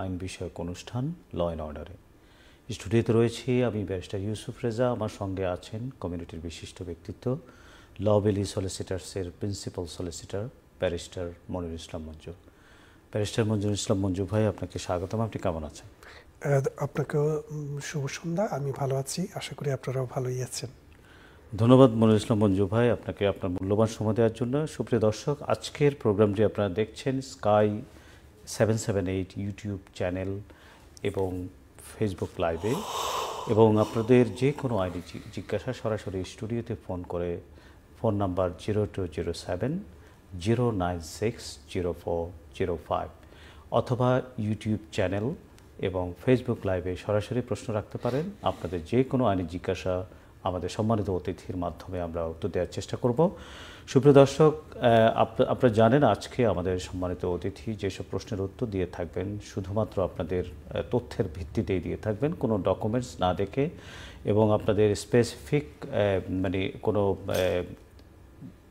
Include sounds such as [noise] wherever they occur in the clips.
আইন বিষয়ক অনুষ্ঠান ল অ্যান্ড অর্ডারে স্টুডিওতে রয়েছি আমি ব্যারিস্টার ইউসুফ রেজা আমার সঙ্গে আছেন কমিউনিটির বিশিষ্ট ব্যক্তিত্ব ল বেলি সলিসিটার্সের principal solicitor barrister Monir Islam Manju barrister মঞ্জুর ইসলাম মঞ্জু ভাই আপনাকে স্বাগতম আপনি কেমন আছেন আপনাকেও শুভ সন্ধ্যা আমি ভালো আছি আশা করি আপনারাও ভালোই আছেন ধন্যবাদ মনির ইসলাম মঞ্জু ভাই আপনাকে আপনার মূল্যবান সময় দেওয়ার জন্য সুপ্রিয় দর্শক আজকের প্রোগ্রামটি আপনারা দেখছেন Sky seven seven eight YouTube channel এবং ফেসবুক লাইভে এবং আপনাদের যে কোনো আইডি জিজ্ঞাসা সরাসরি স্টুডিওতে ফোন করে phone number zero two zero seven zero nine six zero four zero five অথবা ইউটিউব চ্যানেল এবং ফেসবুক লাইভে সরাসরি প্রশ্ন রাখতে পারেন আপনাদের যে কোনো আইনি জিজ্ঞাসা আমাদের সম্মানিত অতিথির মাধ্যমে আমরা উত্তর দেওয়ার চেষ্টা করব সুপ্রিয় দর্শক আপনারা জানেন আজকে আমাদের সম্মানিত অতিথি যেসব প্রশ্নের উত্তর দিয়ে থাকবেন শুধুমাত্র আপনাদের তথ্যের ভিত্তিতেই দিয়ে থাকবেন কোনো ডকুমেন্টস না দেখে এবং আপনাদের স্পেসিফিক মানে কোনো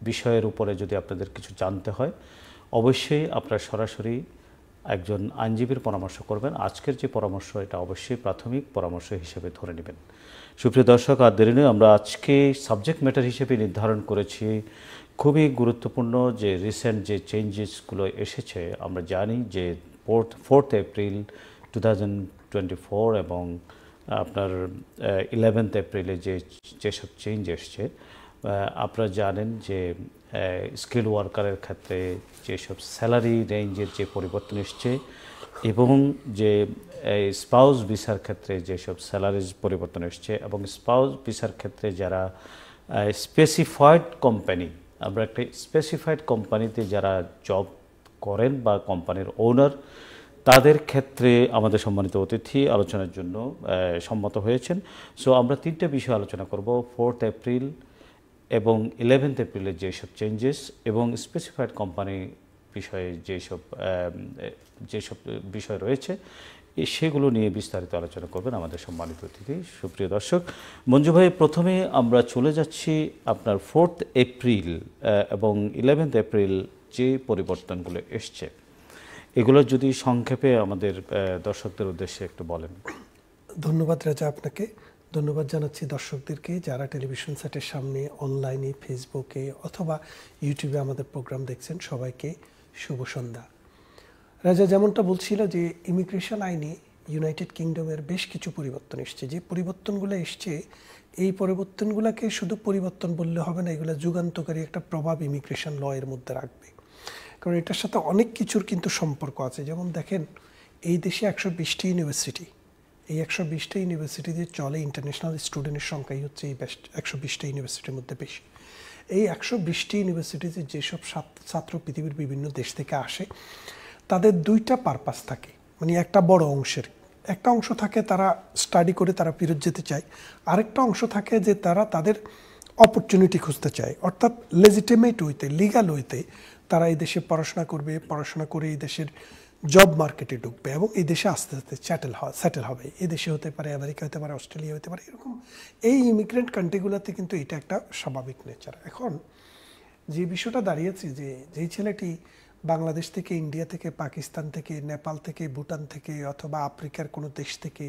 বিষয়ের উপরে যদি আপনাদের কিছু জানতে হয় অবশ্যই আপনারা সরাসরি একজন আইনজীবীর পরামর্শ করবেন আজকের যে পরামর্শ এটা অবশ্যই প্রাথমিক পরামর্শ হিসেবে ধরে নেবেন সুপ্রিয় দর্শক আর দেরি আমরা আজকে সাবজেক্ট ম্যাটার হিসেবে নির্ধারণ করেছি খুবই গুরুত্বপূর্ণ যে রিসেন্ট যে চেঞ্জেসগুলো এসেছে আমরা জানি যে ফোর্থ ফোর্থ এপ্রিল টু এবং আপনার ইলেভেন্থ এপ্রিলে যে যেসব চেঞ্জ এসছে আপনারা জানেন যে স্কিল ওয়ার্কারের ক্ষেত্রে যেসব স্যালারি রেঞ্জের যে পরিবর্তন এসছে এবং যে স্পাউস ভিসার ক্ষেত্রে যেসব স্যালারিজ পরিবর্তন এসছে এবং স্পাউস ভিসার ক্ষেত্রে যারা স্পেসিফাইড কোম্পানি আমরা একটা স্পেসিফাইড কোম্পানিতে যারা জব করেন বা কোম্পানির ওনার তাদের ক্ষেত্রে আমাদের সম্মানিত অতিথি আলোচনার জন্য সম্মত হয়েছেন সো আমরা তিনটে বিষয় আলোচনা করব ফোর্থ এপ্রিল এবং ইলেভেন্থ এপ্রিলের যেসব চেঞ্জেস এবং স্পেসিফাইড কোম্পানি বিষয়ে যেসব যেসব বিষয় রয়েছে সেগুলো নিয়ে বিস্তারিত আলোচনা করবেন আমাদের সম্মানিত অতিথি সুপ্রিয় দর্শক মঞ্জু ভাই প্রথমে আমরা চলে যাচ্ছি আপনার ফোর্থ এপ্রিল এবং ইলেভেন্থ এপ্রিল যে পরিবর্তনগুলো এসছে এগুলো যদি সংক্ষেপে আমাদের দর্শকদের উদ্দেশ্যে একটু বলেন ধন্যবাদ রাজা আপনাকে ধন্যবাদ জানাচ্ছি দর্শকদেরকে যারা টেলিভিশন সেটের সামনে অনলাইনে ফেসবুকে অথবা ইউটিউবে আমাদের প্রোগ্রাম দেখছেন সবাইকে শুভ সন্ধ্যা রাজা যেমনটা বলছিল যে ইমিগ্রেশন আইনে ইউনাইটেড কিংডমের বেশ কিছু পরিবর্তন এসছে যে পরিবর্তনগুলো এসছে এই পরিবর্তনগুলোকে শুধু পরিবর্তন বললে হবে না এগুলো যুগান্তকারী একটা প্রভাব ইমিগ্রেশন লয়ের মধ্যে রাখবে কারণ এটার সাথে অনেক কিছুর কিন্তু সম্পর্ক আছে যেমন দেখেন এই দেশে একশো বিশটি ইউনিভার্সিটি এই একশো বিশটা ইউনিভার্সিটিতে চলে ইন্টারন্যাশনাল স্টুডেন্টের সংখ্যাই হচ্ছে এই বেস্ট একশো বিশটা ইউনিভার্সিটির মধ্যে বেশি এই একশো বিশটি ইউনিভার্সিটিতে যেসব ছাত্র পৃথিবীর বিভিন্ন দেশ থেকে আসে তাদের দুইটা পারপাস থাকে মানে একটা বড় অংশের একটা অংশ থাকে তারা স্টাডি করে তারা ফিরত যেতে চায় আরেকটা অংশ থাকে যে তারা তাদের অপরচুনিটি খুঁজতে চায় অর্থাৎ লেজিটিমেট হইতে লিগাল হইতে তারা এই দেশে পড়াশোনা করবে পড়াশোনা করে এই দেশের জব মার্কেটে ঢুকবে এবং এই দেশে আস্তে আস্তে চ্যাটেল স্যাটেল হবে এই দেশে হতে পারে আমেরিকা হতে পারে অস্ট্রেলিয়া হতে পারে এরকম এই ইমিগ্রেন্ট কান্ট্রিগুলোতে কিন্তু এটা একটা স্বাভাবিক নেচার এখন যে বিষয়টা দাঁড়িয়েছে যে যেই ছেলেটি বাংলাদেশ থেকে ইন্ডিয়া থেকে পাকিস্তান থেকে নেপাল থেকে ভুটান থেকে অথবা আফ্রিকার কোনো দেশ থেকে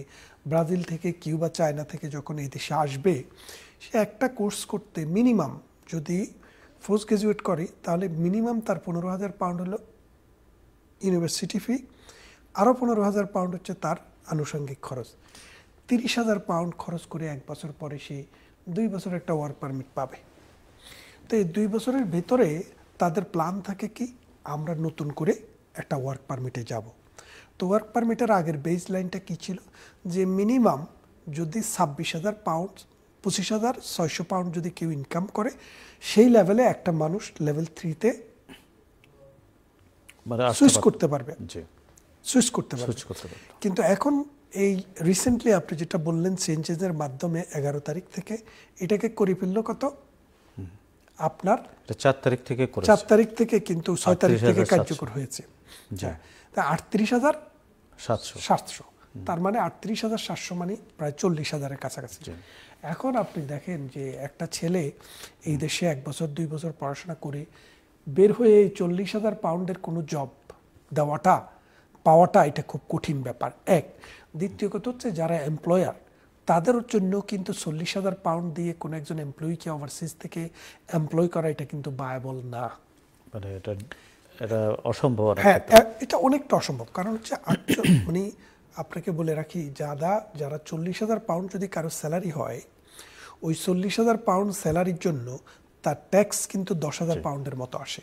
ব্রাজিল থেকে কিউবা চায়না থেকে যখন এই দেশে আসবে সে একটা কোর্স করতে মিনিমাম যদি পোস্ট গ্রাজুয়েট করে তাহলে মিনিমাম তার পনেরো হাজার পাউন্ড হলো ইউনিভার্সিটি ফি আরও পনেরো হাজার পাউন্ড হচ্ছে তার আনুষঙ্গিক খরচ তিরিশ হাজার পাউন্ড খরচ করে এক বছর পরে সে দুই বছর একটা ওয়ার্ক পারমিট পাবে তো এই দুই বছরের ভেতরে তাদের প্ল্যান থাকে কি আমরা নতুন করে একটা ওয়ার্ক পারমিটে যাব তো ওয়ার্ক পারমিটের আগের বেস লাইনটা কী ছিল যে মিনিমাম যদি ছাব্বিশ হাজার পাউন্ড পঁচিশ হাজার ছয়শো পাউন্ড যদি কেউ ইনকাম করে সেই লেভেলে একটা মানুষ লেভেল থ্রিতে সুইচ করতে পারবে সুইচ করতে পারবে কিন্তু এখন এই রিসেন্টলি আপনি যেটা বললেন চেঞ্জেসের মাধ্যমে এগারো তারিখ থেকে এটাকে করে ফেললো কত আপনার চার তারিখ থেকে চার তারিখ থেকে কিন্তু ছয় তারিখ থেকে কার্যকর হয়েছে হ্যাঁ। আটত্রিশ হাজার সাতশো সাতশো তার মানে আটত্রিশ হাজার সাতশো মানে প্রায় চল্লিশ হাজারের কাছাকাছি এখন আপনি দেখেন যে একটা ছেলে এই দেশে এক বছর দুই বছর পড়াশোনা করে বের হয়ে এই চল্লিশ হাজার পাউন্ডের কোনো জব দেওয়াটা পাওয়াটা এটা খুব কঠিন ব্যাপার এক দ্বিতীয় কথা হচ্ছে যারা এমপ্লয়ার তাদের জন্য কিন্তু চল্লিশ হাজার পাউন্ড দিয়ে কোনো একজন এমপ্লয়িকে ওভারসিজ থেকে এমপ্লয় করা এটা কিন্তু বায়াবল না মানে এটা এটা অসম্ভব হ্যাঁ এটা অনেকটা অসম্ভব কারণ হচ্ছে আচ্ছা, [coughs] উনি আপনাকে বলে রাখি যারা যারা চল্লিশ হাজার পাউন্ড যদি কারো স্যালারি হয় ওই চল্লিশ হাজার পাউন্ড স্যালারির জন্য তার ট্যাক্স কিন্তু দশ হাজার পাউন্ডের মতো আসে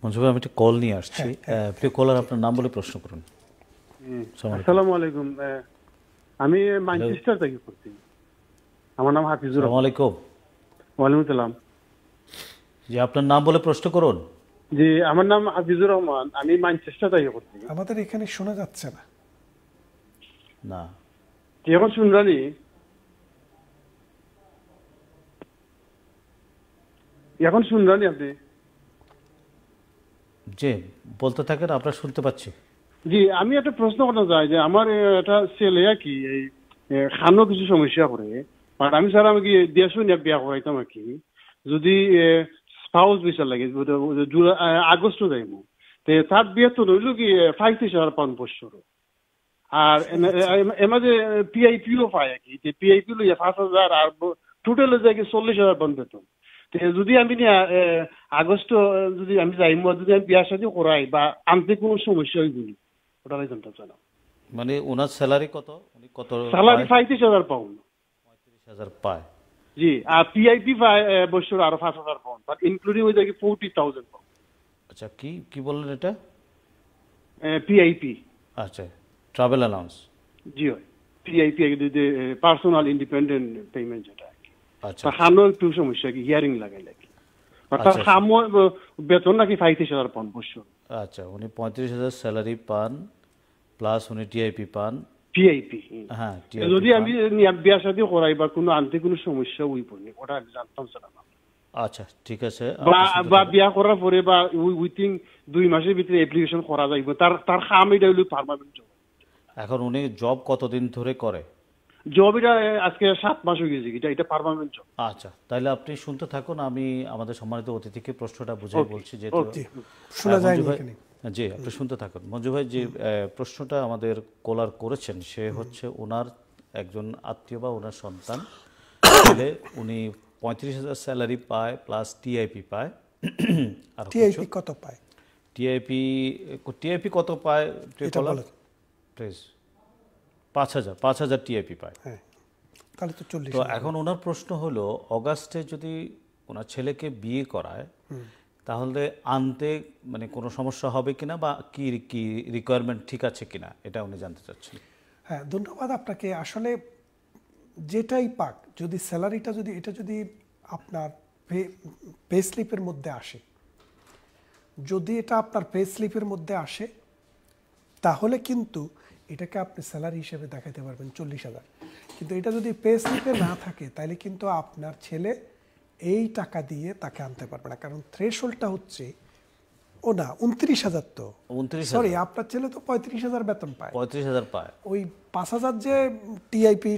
মঞ্জুভাই আমি একটা কল নিয়ে আসছি হ্যাঁ, হ্যাঁ। প্রিয় কলার আপনার নাম বলে প্রশ্ন করুন আসসালামু আলাইকুম আমি ম্যানচেস্টার থেকে করছি আমার নাম হাফিজুর আলাইকুম ওয়ালাইকুম সালাম জি আপনার নাম বলে প্রশ্ন করুন জি আমার নাম হাফিজুর রহমান আমি ম্যানচেস্টার থেকে করছি আমাদের এখানে শোনা যাচ্ছে না না কি এখন শুনলানি এখন শুনলানি আপনি জি বলতে থাকেন আপনারা শুনতে পাচ্ছি জি আমি একটা প্রশ্ন করতে চাই যে আমার এটা ছেলে কি এই খানো কিছু সমস্যা করে বাট আমি স্যার আমি কি বিয়া করাইতাম আর কি যদি স্পাউস বিচার লাগে আগস্ট যাইম তার বিয়া তো রইল কি ফাইতিস হাজার পাউন্ড পড়ছিল আর এমাজে পিআইপিও পায় আর কি পিআইপি লো পাঁচ হাজার আর টোটাল যায় কি চল্লিশ হাজার পাউন্ড বেতন যদি আমি আগস্ট যদি আমি যাইম যদি আমি বিয়া শাদী করাই বা আনতে কোনো সমস্যা হয়ে গেলি মানে ওনার স্যালারি কত উনি কত স্যালারি পাউন্ড পায় জি আর পিআইপি আরো পাউন্ড বাট ইনক্লুডিং পাউন্ড আচ্ছা কি কি বললেন এটা পিআইপি আচ্ছা ট্রাভেল অ্যালাউন্স জি পার্সোনাল ইন্ডিপেন্ডেন্ট পেমেন্ট যেটা আচ্ছা হানোর একটু সমস্যা কি হিয়ারিং লাগাইলে কি অর্থাৎ হামো বেতন নাকি পঁয়ত্রিশ হাজার পাউন্ড বছর আচ্ছা উনি পঁয়ত্রিশ হাজার স্যালারি পান প্লাস উনি টিআইপি পান টিআইপি হ্যাঁ যদি আমি বিয়া শাদি করাই বা কোনো আনতে কোনো সমস্যা উই পড়নি ওটা আমি জানতাম আচ্ছা ঠিক আছে বা বিয়া করার পরে বা উইথিং দুই মাসের ভিতরে অ্যাপ্লিকেশন করা যাইব তার তার কাম এটা হলো পার্মানেন্ট এখন উনি জব কতদিন ধরে করে জব আজকে সাত মাস হয়ে গেছে এটা এটা পার্মানেন্ট জব আচ্ছা তাহলে আপনি শুনতে থাকুন আমি আমাদের সম্মানিত অতিথিকে প্রশ্নটা বুঝিয়ে বলছি যে শোনা যায় জি আপনি শুনতে থাকুন মঞ্জু ভাই যে প্রশ্নটা আমাদের কোলার করেছেন সে হচ্ছে ওনার একজন আত্মীয় বা ওনার সন্তান তাহলে উনি পঁয়ত্রিশ হাজার স্যালারি পায় প্লাস টিআইপি পায় আর টিআইপি কত পায় টিআইপি টিআইপি কত পায় প্লিজ পাঁচ হাজার পাঁচ হাজার টিআইপি পায় হ্যাঁ তাহলে তো চল্লিশ তো এখন ওনার প্রশ্ন হলো অগাস্টে যদি ওনার ছেলেকে বিয়ে করায় তাহলে আনতে মানে কোনো সমস্যা হবে কিনা বা কি কি রিকোয়ারমেন্ট ঠিক আছে কিনা এটা উনি জানতে চাচ্ছেন হ্যাঁ ধন্যবাদ আপনাকে আসলে যেটাই পাক যদি স্যালারিটা যদি এটা যদি আপনার পে স্লিপের মধ্যে আসে যদি এটা আপনার পে স্লিপের মধ্যে আসে তাহলে কিন্তু এটাকে আপনি স্যালারি হিসেবে দেখাতে পারবেন চল্লিশ হাজার কিন্তু এটা যদি পে স্লিপে না থাকে তাহলে কিন্তু আপনার ছেলে এই টাকা দিয়ে তাকে আনতে পারবে না কারণ থ্রেশোল্ডটা হচ্ছে ও না উনত্রিশ হাজার তো উনত্রিশ সরি আপনার ছেলে তো পঁয়ত্রিশ হাজার বেতন পায় পঁয়ত্রিশ হাজার পায় ওই পাঁচ হাজার যে টিআইপি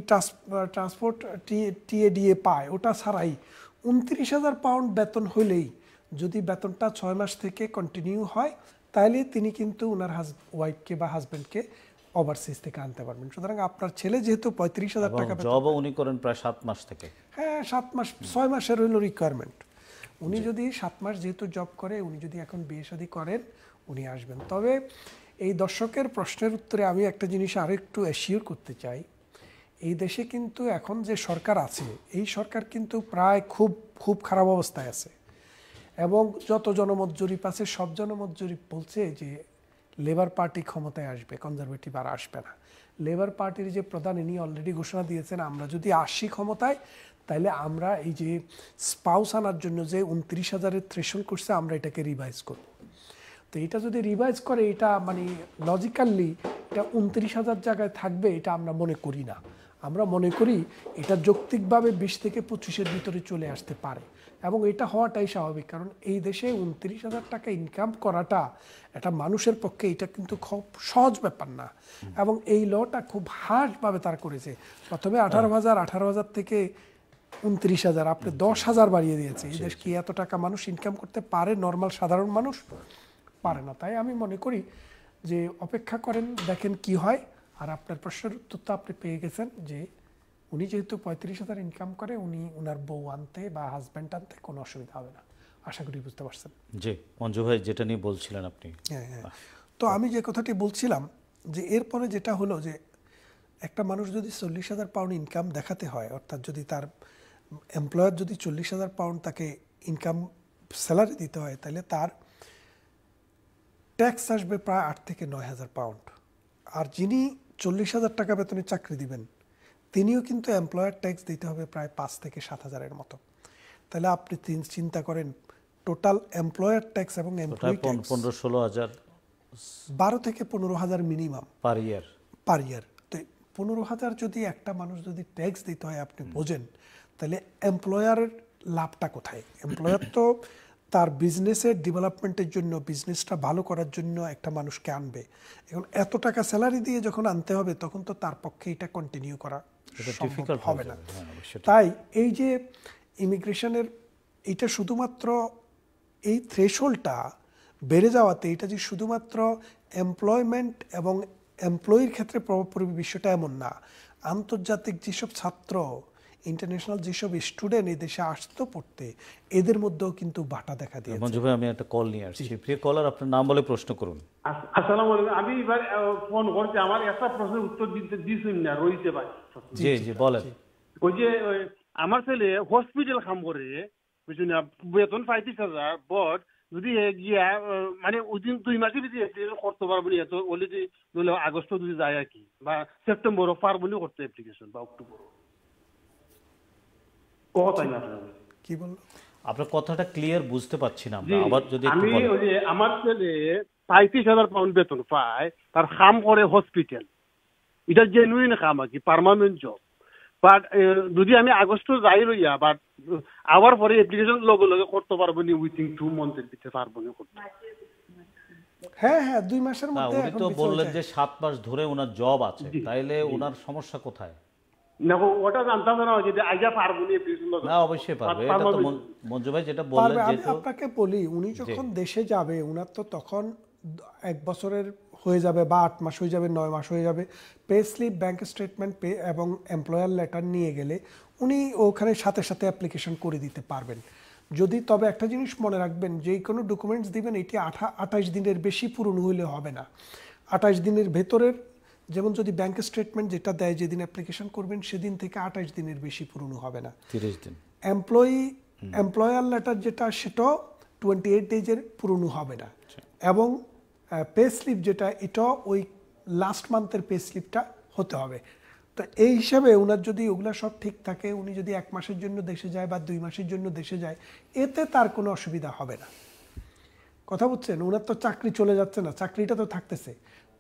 ট্রান্সপোর্ট টিএডিএ পায় ওটা ছাড়াই উনত্রিশ হাজার পাউন্ড বেতন হইলেই যদি বেতনটা ছয় মাস থেকে কন্টিনিউ হয় তাহলে তিনি কিন্তু ওনার হাজ ওয়াইফকে বা হাজব্যান্ডকে ওভারসিজ থেকে আনতে পারবেন সুতরাং আপনার ছেলে যেহেতু পঁয়ত্রিশ হাজার টাকা জবও উনি করেন প্রায় সাত মাস থেকে হ্যাঁ সাত মাস ছয় মাসের হইল রিকোয়ারমেন্ট উনি যদি সাত মাস যেহেতু জব করে উনি যদি এখন বিয়ে শাদী করেন উনি আসবেন তবে এই দর্শকের প্রশ্নের উত্তরে আমি একটা জিনিস আরও একটু অ্যাসিওর করতে চাই এই দেশে কিন্তু এখন যে সরকার আছে এই সরকার কিন্তু প্রায় খুব খুব খারাপ অবস্থায় আছে এবং যত জনমত জরিপ আছে সব জনমত জরিপ বলছে যে লেবার পার্টি ক্ষমতায় আসবে কনজারভেটিভ আর আসবে না লেবার পার্টির যে প্রধান ইনি অলরেডি ঘোষণা দিয়েছেন আমরা যদি আসি ক্ষমতায় তাহলে আমরা এই যে স্পাউস আনার জন্য যে উনত্রিশ হাজারের থ্রেশন করছে আমরা এটাকে রিভাইজ করব তো এটা যদি রিভাইজ করে এটা মানে লজিক্যালি এটা উনত্রিশ হাজার জায়গায় থাকবে এটা আমরা মনে করি না আমরা মনে করি এটা যৌক্তিকভাবে বিশ থেকে পঁচিশের ভিতরে চলে আসতে পারে এবং এটা হওয়াটাই স্বাভাবিক কারণ এই দেশে উনত্রিশ হাজার টাকা ইনকাম করাটা এটা মানুষের পক্ষে এটা কিন্তু খুব সহজ ব্যাপার না এবং এই লটা খুব হার্ডভাবে তার করেছে প্রথমে হ্যাঁ। আঠারো হাজার আঠারো হাজার থেকে উনত্রিশ হাজার আপনি আচ্ছা। দশ হাজার বাড়িয়ে দিয়েছে এই দেশ কি এত টাকা মানুষ ইনকাম করতে পারে নর্মাল সাধারণ মানুষ পারে না তাই আমি মনে করি যে অপেক্ষা করেন দেখেন কি হয় আর আপনার প্রশ্নের উত্তর তো আপনি পেয়ে গেছেন যে উনি যেহেতু পঁয়ত্রিশ হাজার ইনকাম করে উনি ওনার বউ আনতে বা হাজব্যান্ড আনতে কোনো অসুবিধা হবে না আশা করি বুঝতে পারছেন জি মঞ্জু ভাই যেটা নিয়ে বলছিলেন আপনি হ্যাঁ হ্যাঁ তো আমি যে কথাটি বলছিলাম যে এরপরে যেটা হলো যে একটা মানুষ যদি চল্লিশ হাজার পাউন্ড ইনকাম দেখাতে হয় অর্থাৎ যদি তার এমপ্লয়ার যদি চল্লিশ হাজার পাউন্ড তাকে ইনকাম স্যালারি দিতে হয় তাহলে তার ট্যাক্স আসবে প্রায় আট থেকে নয় হাজার পাউন্ড আর যিনি চল্লিশ হাজার টাকা বেতনে চাকরি দিবেন তিনিও কিন্তু এমপ্লয়ার ট্যাক্স দিতে হবে প্রায় পাঁচ থেকে সাত হাজারের মতো তাহলে আপনি চিন্তা করেন টোটাল এমপ্লয়ার ট্যাক্স এবং পনেরো ষোলো হাজার বারো থেকে পনেরো হাজার মিনিমাম পার ইয়ার পার ইয়ার তো পনেরো হাজার যদি একটা মানুষ যদি ট্যাক্স দিতে হয় আপনি বোঝেন তাহলে এমপ্লয়ারের লাভটা কোথায় এমপ্লয়ার তো তার বিজনেসের ডেভেলপমেন্টের জন্য বিজনেসটা ভালো করার জন্য একটা মানুষকে আনবে এখন এত টাকা স্যালারি দিয়ে যখন আনতে হবে তখন তো তার পক্ষে এটা কন্টিনিউ করা হবে না হ্যাঁ, তাই এই যে ইমিগ্রেশনের এটা শুধুমাত্র এই থ্রেশোলটা বেড়ে যাওয়াতে এটা যে শুধুমাত্র এমপ্লয়মেন্ট এবং এমপ্লয়ির ক্ষেত্রে প্রভাব পড়বে বিষয়টা এমন না আন্তর্জাতিক যেসব ছাত্র ইন্টারন্যাশনাল যেসব স্টুডেন্ট এই দেশে আসতো পড়তে এদের মধ্যেও কিন্তু বাটা দেখা দিয়েছে মঞ্জু ভাই আমি একটা কল নিয়ে আসছি প্রিয় কলার আপনার নাম বলে প্রশ্ন করুন আসসালামু আলাইকুম আমি এবার ফোন করতে আমার একটা প্রশ্নের উত্তর দিতে দিছেন না রইছে ভাই জি জি বলেন ওই যে আমার ছেলে হসপিটাল কাম করে বুঝছেন বেতন পঁয়ত্রিশ হাজার বট যদি গিয়া মানে ওই দুই মাসের ভিতরে করতে পারবো এত অলরেডি আগস্ট যদি যায় আর কি বা সেপ্টেম্বর পারবো করতে এপ্লিকেশন বা অক্টোবর কি বললো আপনার কথাটা ক্লিয়ার বুঝতে না আমরা আবার যদি আমি ওই যে আমার ছেলে পঁয়ত্রিশ হাজার পাউন্ড বেতন পায় তার কাম করে হসপিটাল এটা জেনুইন কাম আর কি জব বাট যদি আমি আগস্ট যাই বাট আবার পরে অ্যাপ্লিকেশন লগে লগে করতে পারবো নি উইথিং টু মান্থের ভিতরে পারবো না করতে হ্যাঁ হ্যাঁ দুই মাসের মধ্যে উনি তো বললেন যে সাত মাস ধরে ওনার জব আছে তাইলে ওনার সমস্যা কোথায় যদি এক বছরের হয়ে যাবে বা আট মাস হয়ে যাবে নয় মাস হয়ে যাবে pay slip bank statement pay এবং এমপ্লয়ার লেটার নিয়ে গেলে উনি ওখানে সাথে সাথে অ্যাপ্লিকেশন করে দিতে পারবেন যদি তবে একটা জিনিস মনে রাখবেন যে কোনো ডকুমেন্টস দিবেন এটি আঠা আঠাশ দিনের বেশি পূরণ হইলে হবে না আঠাশ দিনের ভেতরের যেমন যদি ব্যাংক স্টেটমেন্ট যেটা দেয় যেদিন অ্যাপ্লিকেশন করবেন সেদিন থেকে আঠাশ দিনের বেশি পুরনো হবে না তিরিশ দিন এমপ্লয়ি এমপ্লয়ার লেটার যেটা সেটাও টোয়েন্টি এইট ডেজের পুরনো হবে না আচ্ছা। এবং পে স্লিপ যেটা এটাও ওই লাস্ট মান্থের পে স্লিপটা হতে হবে তো এই হিসাবে ওনার যদি ওগুলো সব ঠিক থাকে উনি যদি এক মাসের জন্য দেশে যায় বা দুই মাসের জন্য দেশে যায় এতে তার কোনো অসুবিধা হবে না কথা বুঝছেন ওনার তো চাকরি চলে যাচ্ছে না চাকরিটা তো থাকতেছে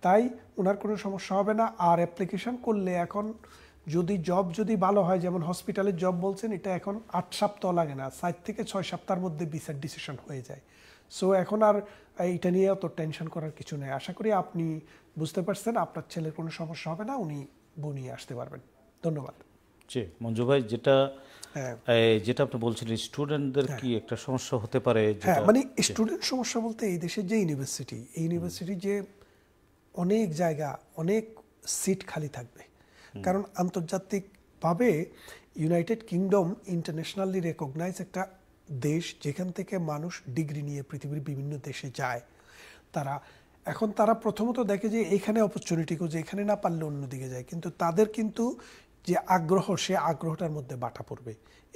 তাই ওনার কোনো সমস্যা হবে না আর অ্যাপ্লিকেশান করলে এখন যদি জব যদি ভালো হয় যেমন হসপিটালের জব বলছেন এটা এখন আট সপ্তাহ লাগে না সাত থেকে ছয় সপ্তাহের মধ্যে বিসার ডিসিশন হয়ে যায় সো এখন আর এটা নিয়ে অত টেনশন করার কিছু নেই আশা করি আপনি বুঝতে পারছেন আপনার ছেলের কোনো সমস্যা হবে না উনি বনিয়ে আসতে পারবেন ধন্যবাদ জি মঞ্জু ভাই যেটা হ্যাঁ। যেটা আপনি বলছিলেন স্টুডেন্টদের হ্যাঁ। কি একটা সমস্যা হতে পারে হ্যাঁ মানে স্টুডেন্ট সমস্যা বলতে এই দেশের যে ইউনিভার্সিটি এই ইউনিভার্সিটি যে অনেক জায়গা অনেক সিট খালি থাকবে কারণ আন্তর্জাতিকভাবে ইউনাইটেড কিংডম ইন্টারন্যাশনালি রেকগনাইজ একটা দেশ যেখান থেকে মানুষ ডিগ্রি নিয়ে পৃথিবীর বিভিন্ন দেশে যায় তারা এখন তারা প্রথমত দেখে যে এখানে অপরচুনিটি খুঁজে এখানে না পারলে অন্যদিকে যায় কিন্তু তাদের কিন্তু যে আগ্রহ সে আগ্রহটার মধ্যে বাটা পড়বে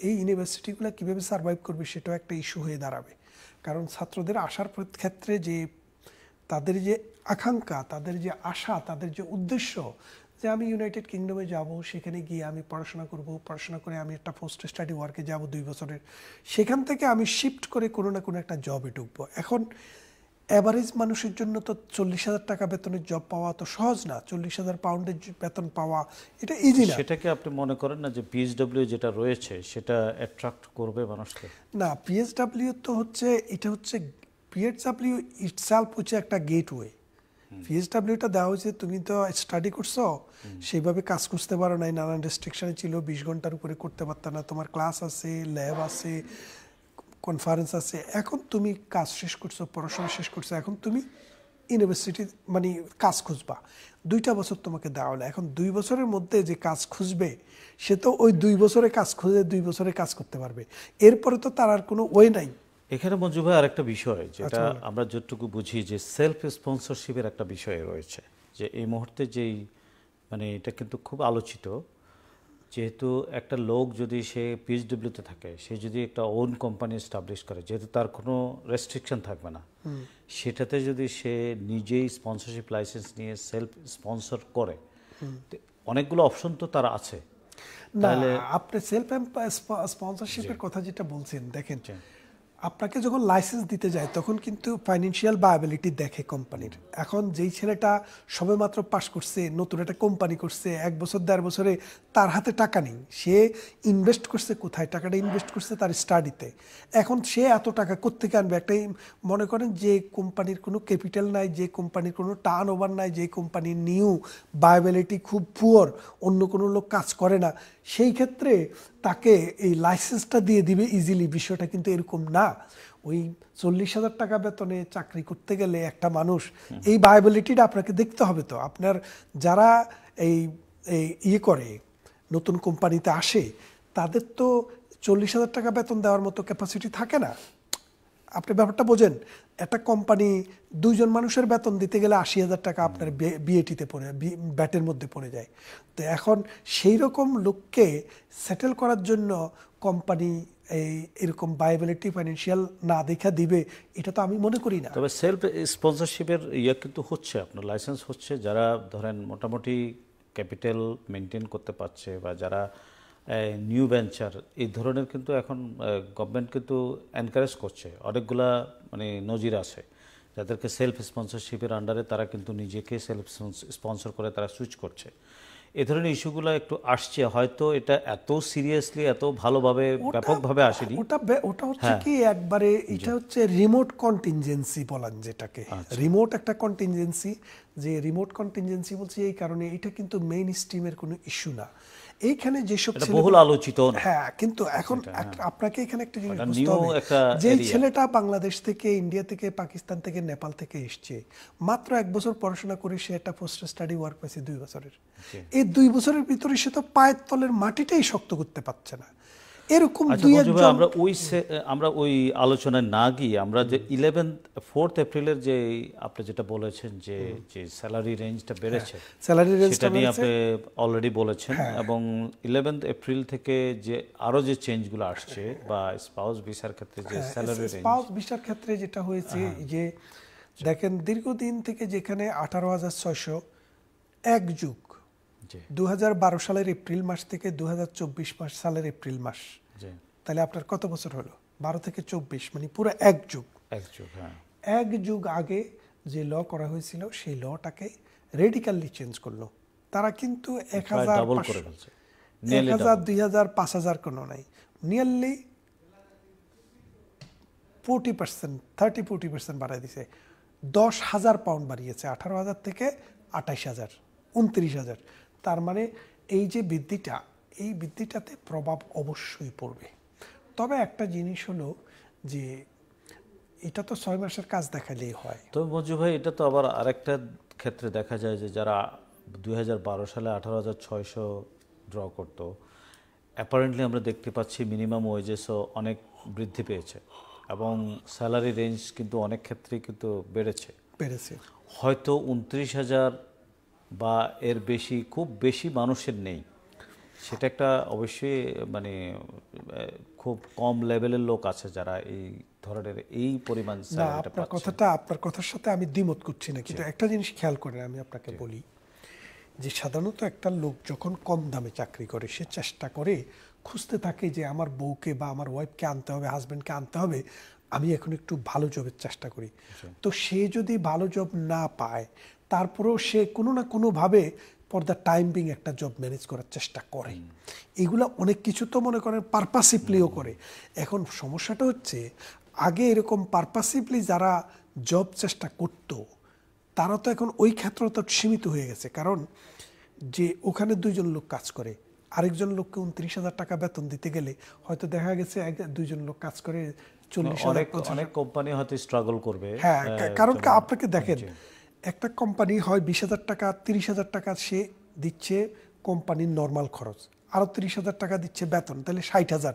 এই ইউনিভার্সিটিগুলো কীভাবে সার্ভাইভ করবে সেটাও একটা ইস্যু হয়ে দাঁড়াবে কারণ ছাত্রদের আসার ক্ষেত্রে যে তাদের যে আকাঙ্ক্ষা তাদের যে আশা তাদের যে উদ্দেশ্য যে আমি ইউনাইটেড কিংডমে যাব সেখানে গিয়ে আমি পড়াশোনা করব পড়াশোনা করে আমি একটা পোস্ট স্টাডি ওয়ার্কে যাব দুই বছরের সেখান থেকে আমি শিফট করে কোনো না কোনো একটা জবে ঢুকবো এখন অ্যাভারেজ মানুষের জন্য তো চল্লিশ হাজার টাকা বেতনের জব পাওয়া তো সহজ না চল্লিশ হাজার পাউন্ডের বেতন পাওয়া এটা ইজি না সেটাকে আপনি মনে করেন না যে পিএইচডব্লিউ যেটা রয়েছে সেটা অ্যাট্রাক্ট করবে মানুষকে না পিএইচডব্লিউ তো হচ্ছে এটা হচ্ছে পিএইচডাব্লিউ ইটসেলফ হচ্ছে একটা গেটওয়ে পিএইচডাব্লিউটা দেওয়া হয়েছে তুমি তো স্টাডি করছো সেইভাবে কাজ করতে পারো নাই নানান রেস্ট্রিকশানে ছিল বিশ ঘন্টার উপরে করতে পারত না তোমার ক্লাস আছে ল্যাব আছে কনফারেন্স আছে এখন তুমি কাজ শেষ করছো পড়াশোনা শেষ করছো এখন তুমি ইউনিভার্সিটি মানে কাজ খুঁজবা দুইটা বছর তোমাকে দেওয়া হলো এখন দুই বছরের মধ্যে যে কাজ খুঁজবে সে তো ওই দুই বছরে কাজ খুঁজে দুই বছরে কাজ করতে পারবে এরপরে তো তার আর কোনো ওয়ে নাই এখানে মঞ্জু ভাই আরেকটা বিষয় যেটা আচ্ছা। আমরা যতটুকু বুঝি যে সেলফ স্পন্সরশিপের একটা বিষয় রয়েছে যে এই মুহূর্তে যেই মানে এটা কিন্তু খুব আলোচিত যেহেতু একটা লোক যদি সে পিএইচডব্লিউতে থাকে সে যদি একটা ওন কোম্পানি স্টাবলিশ করে যেহেতু তার কোনো রেস্ট্রিকশন থাকবে না সেটাতে যদি সে নিজেই স্পন্সরশিপ লাইসেন্স নিয়ে সেলফ স্পন্সর করে অনেকগুলো অপশন তো তার আছে না আপনি সেলফ স্পন্সরশিপের কথা যেটা বলছেন দেখেন আপনাকে যখন লাইসেন্স দিতে যায় তখন কিন্তু ফাইন্যান্সিয়াল বায়াবিলিটি দেখে কোম্পানির এখন যেই ছেলেটা সবে মাত্র পাশ করছে নতুন একটা কোম্পানি করছে এক বছর দেড় বছরে তার হাতে টাকা নেই সে ইনভেস্ট করছে কোথায় টাকাটা ইনভেস্ট করছে তার স্টাডিতে এখন সে এত টাকা কোথেকে আনবে একটাই মনে করেন যে কোম্পানির কোনো ক্যাপিটাল নাই যে কোম্পানির কোনো টার্ন ওভার নাই যে কোম্পানির নিউ বায়াবিলিটি খুব পুয়ার অন্য কোনো লোক কাজ করে না সেই ক্ষেত্রে তাকে এই লাইসেন্সটা দিয়ে দিবে ইজিলি বিষয়টা কিন্তু এরকম না ওই চল্লিশ হাজার টাকা বেতনে চাকরি করতে গেলে একটা মানুষ এই বায়াবিলিটিটা আপনাকে দেখতে হবে তো আপনার যারা এই ইয়ে করে নতুন কোম্পানিতে আসে তাদের তো চল্লিশ হাজার টাকা বেতন দেওয়ার মতো ক্যাপাসিটি থাকে না আপনি ব্যাপারটা বোঝেন একটা কোম্পানি দুইজন মানুষের বেতন দিতে গেলে আশি হাজার টাকা আপনার বিএটিতে পড়ে ব্যাটের মধ্যে পড়ে যায় তো এখন সেই রকম লোককে সেটেল করার জন্য কোম্পানি এই এরকম ভায়াবিলিটি ফাইন্যান্সিয়াল না দেখা দিবে এটা তো আমি মনে করি না তবে সেলফ স্পন্সরশিপের ইয়ে কিন্তু হচ্ছে আপনার লাইসেন্স হচ্ছে যারা ধরেন মোটামুটি ক্যাপিটাল মেনটেন করতে পারছে বা যারা নিউ ভেঞ্চার এই ধরনের কিন্তু এখন গভর্নমেন্ট কিন্তু এনকারেজ করছে অনেকগুলা মানে নজির আছে যাদেরকে সেলফ স্পন্সরশিপের আন্ডারে তারা কিন্তু নিজেকে সেলফ স্পন্সর করে তারা সুইচ করছে এ ধরনের ইস্যুগুলো একটু আসছে হয়তো এটা এত সিরিয়াসলি এত ভালোভাবে ব্যাপকভাবে আসেনি ওটা ওটা হচ্ছে হ্যাঁ। কি একবারে এটা হচ্ছে রিমোট কন্টিনজেন্সি বলেন যেটাকে রিমোট আচ্ছা। একটা কন্টিনজেন্সি যে রিমোট কন্টিনজেন্সি বলছি এই কারণে এটা কিন্তু মেইন স্ট্রিমের কোনো ইস্যু না এইখানে যেসব বহুল আলোচিত হ্যাঁ কিন্তু এখন আপনাকে এখানে একটা জিনিস বুঝতে হবে যে ছেলেটা বাংলাদেশ থেকে ইন্ডিয়া থেকে পাকিস্তান থেকে নেপাল থেকে এসছে মাত্র এক বছর পড়াশোনা করে সে একটা পোস্ট স্টাডি ওয়ার্ক পাইছে দুই বছরের এই দুই বছরের ভিতরে সে তো পায়ের তলের মাটিটাই শক্ত করতে পারছে না এরকম আচ্ছা, দুই একজন আমরা ওই আমরা ওই আলোচনায় না গিয়ে আমরা যে ইলেভেন ফোর্থ এপ্রিলের যে আপনি যেটা বলেছেন যে যে স্যালারি রেঞ্জটা বেড়েছে স্যালারি রেঞ্জটা নিয়ে আপনি অলরেডি বলেছেন হ্যাঁ। এবং ইলেভেন্থ এপ্রিল থেকে যে আরও যে চেঞ্জগুলো আসছে বা স্পাউস ভিসার ক্ষেত্রে যে স্যালারি রেঞ্জ স্পাউস ভিসার ক্ষেত্রে যেটা হয়েছে হ্যাঁ, হ্যাঁ। যে আচ্ছা। দেখেন দীর্ঘদিন থেকে যেখানে আঠারো হাজার ছয়শো এক যুগ দু সালের এপ্রিল মাস থেকে দু মাস সালের এপ্রিল মাস তাহলে আপনার কত বছর হলো বারো থেকে চব্বিশ মানে পুরো এক যুগ এক যুগ হ্যাঁ। এক যুগ আগে যে ল করা হয়েছিল সেই লটাকে রেডিকালি চেঞ্জ করলো তারা কিন্তু এক হাজার এক হাজার দুই হাজার পাঁচ হাজার কোনো নাই nearly forty percent thirty forty percent বাড়াই দিছে দশ হাজার পাউন্ড বাড়িয়েছে আঠারো হাজার থেকে আঠাইশ হাজার উনত্রিশ হাজার তার মানে এই যে বৃদ্ধিটা এই বৃদ্ধিটাতে প্রভাব অবশ্যই পড়বে তবে একটা জিনিস হলো যে এটা তো ছয় মাসের কাজ দেখালেই হয় তবে মজু ভাই এটা তো আবার আরেকটা ক্ষেত্রে দেখা যায় যে যারা দুই সালে আঠারো হাজার ছয়শো ড্র করতো অ্যাপারেন্টলি আমরা দেখতে পাচ্ছি মিনিমাম ওয়েজেসও অনেক বৃদ্ধি পেয়েছে এবং স্যালারি রেঞ্জ কিন্তু অনেক ক্ষেত্রে কিন্তু বেড়েছে বেড়েছে হয়তো উনত্রিশ হাজার বা এর বেশি খুব বেশি মানুষের নেই সেটা একটা অবশ্যই মানে খুব কম লেভেলের লোক আছে যারা এই ধরনের এই পরিমাণ আপনার কথাটা আপনার কথার সাথে আমি দ্বিমত করছি না কিন্তু একটা জিনিস খেয়াল করে আমি আপনাকে বলি যে সাধারণত একটা লোক যখন কম দামে চাকরি করে সে চেষ্টা করে খুঁজতে থাকে যে আমার বউকে বা আমার ওয়াইফকে আনতে হবে হাজব্যান্ডকে আনতে হবে আমি এখন একটু ভালো জবের চেষ্টা করি তো সে যদি ভালো জব না পায় তারপরেও সে কোনো না কোনোভাবে ফর দ্য টাইম বিং একটা জব ম্যানেজ করার চেষ্টা করে এগুলো অনেক কিছু তো মনে করেন পারপাসিভলিও করে এখন সমস্যাটা হচ্ছে আগে এরকম পারপাসিভলি যারা জব চেষ্টা করত তারা তো এখন ওই ক্ষেত্র তো সীমিত হয়ে গেছে কারণ যে ওখানে দুইজন লোক কাজ করে আরেকজন লোককে উনত্রিশ হাজার টাকা বেতন দিতে গেলে হয়তো দেখা গেছে দুইজন লোক কাজ করে চল্লিশ অনেক কোম্পানি হয়তো স্ট্রাগল করবে হ্যাঁ কারণ আপনাকে দেখেন একটা কোম্পানি হয় বিশ হাজার টাকা তিরিশ হাজার টাকা সে দিচ্ছে কোম্পানির নর্মাল খরচ আরও তিরিশ হাজার টাকা দিচ্ছে বেতন তাহলে ষাট হাজার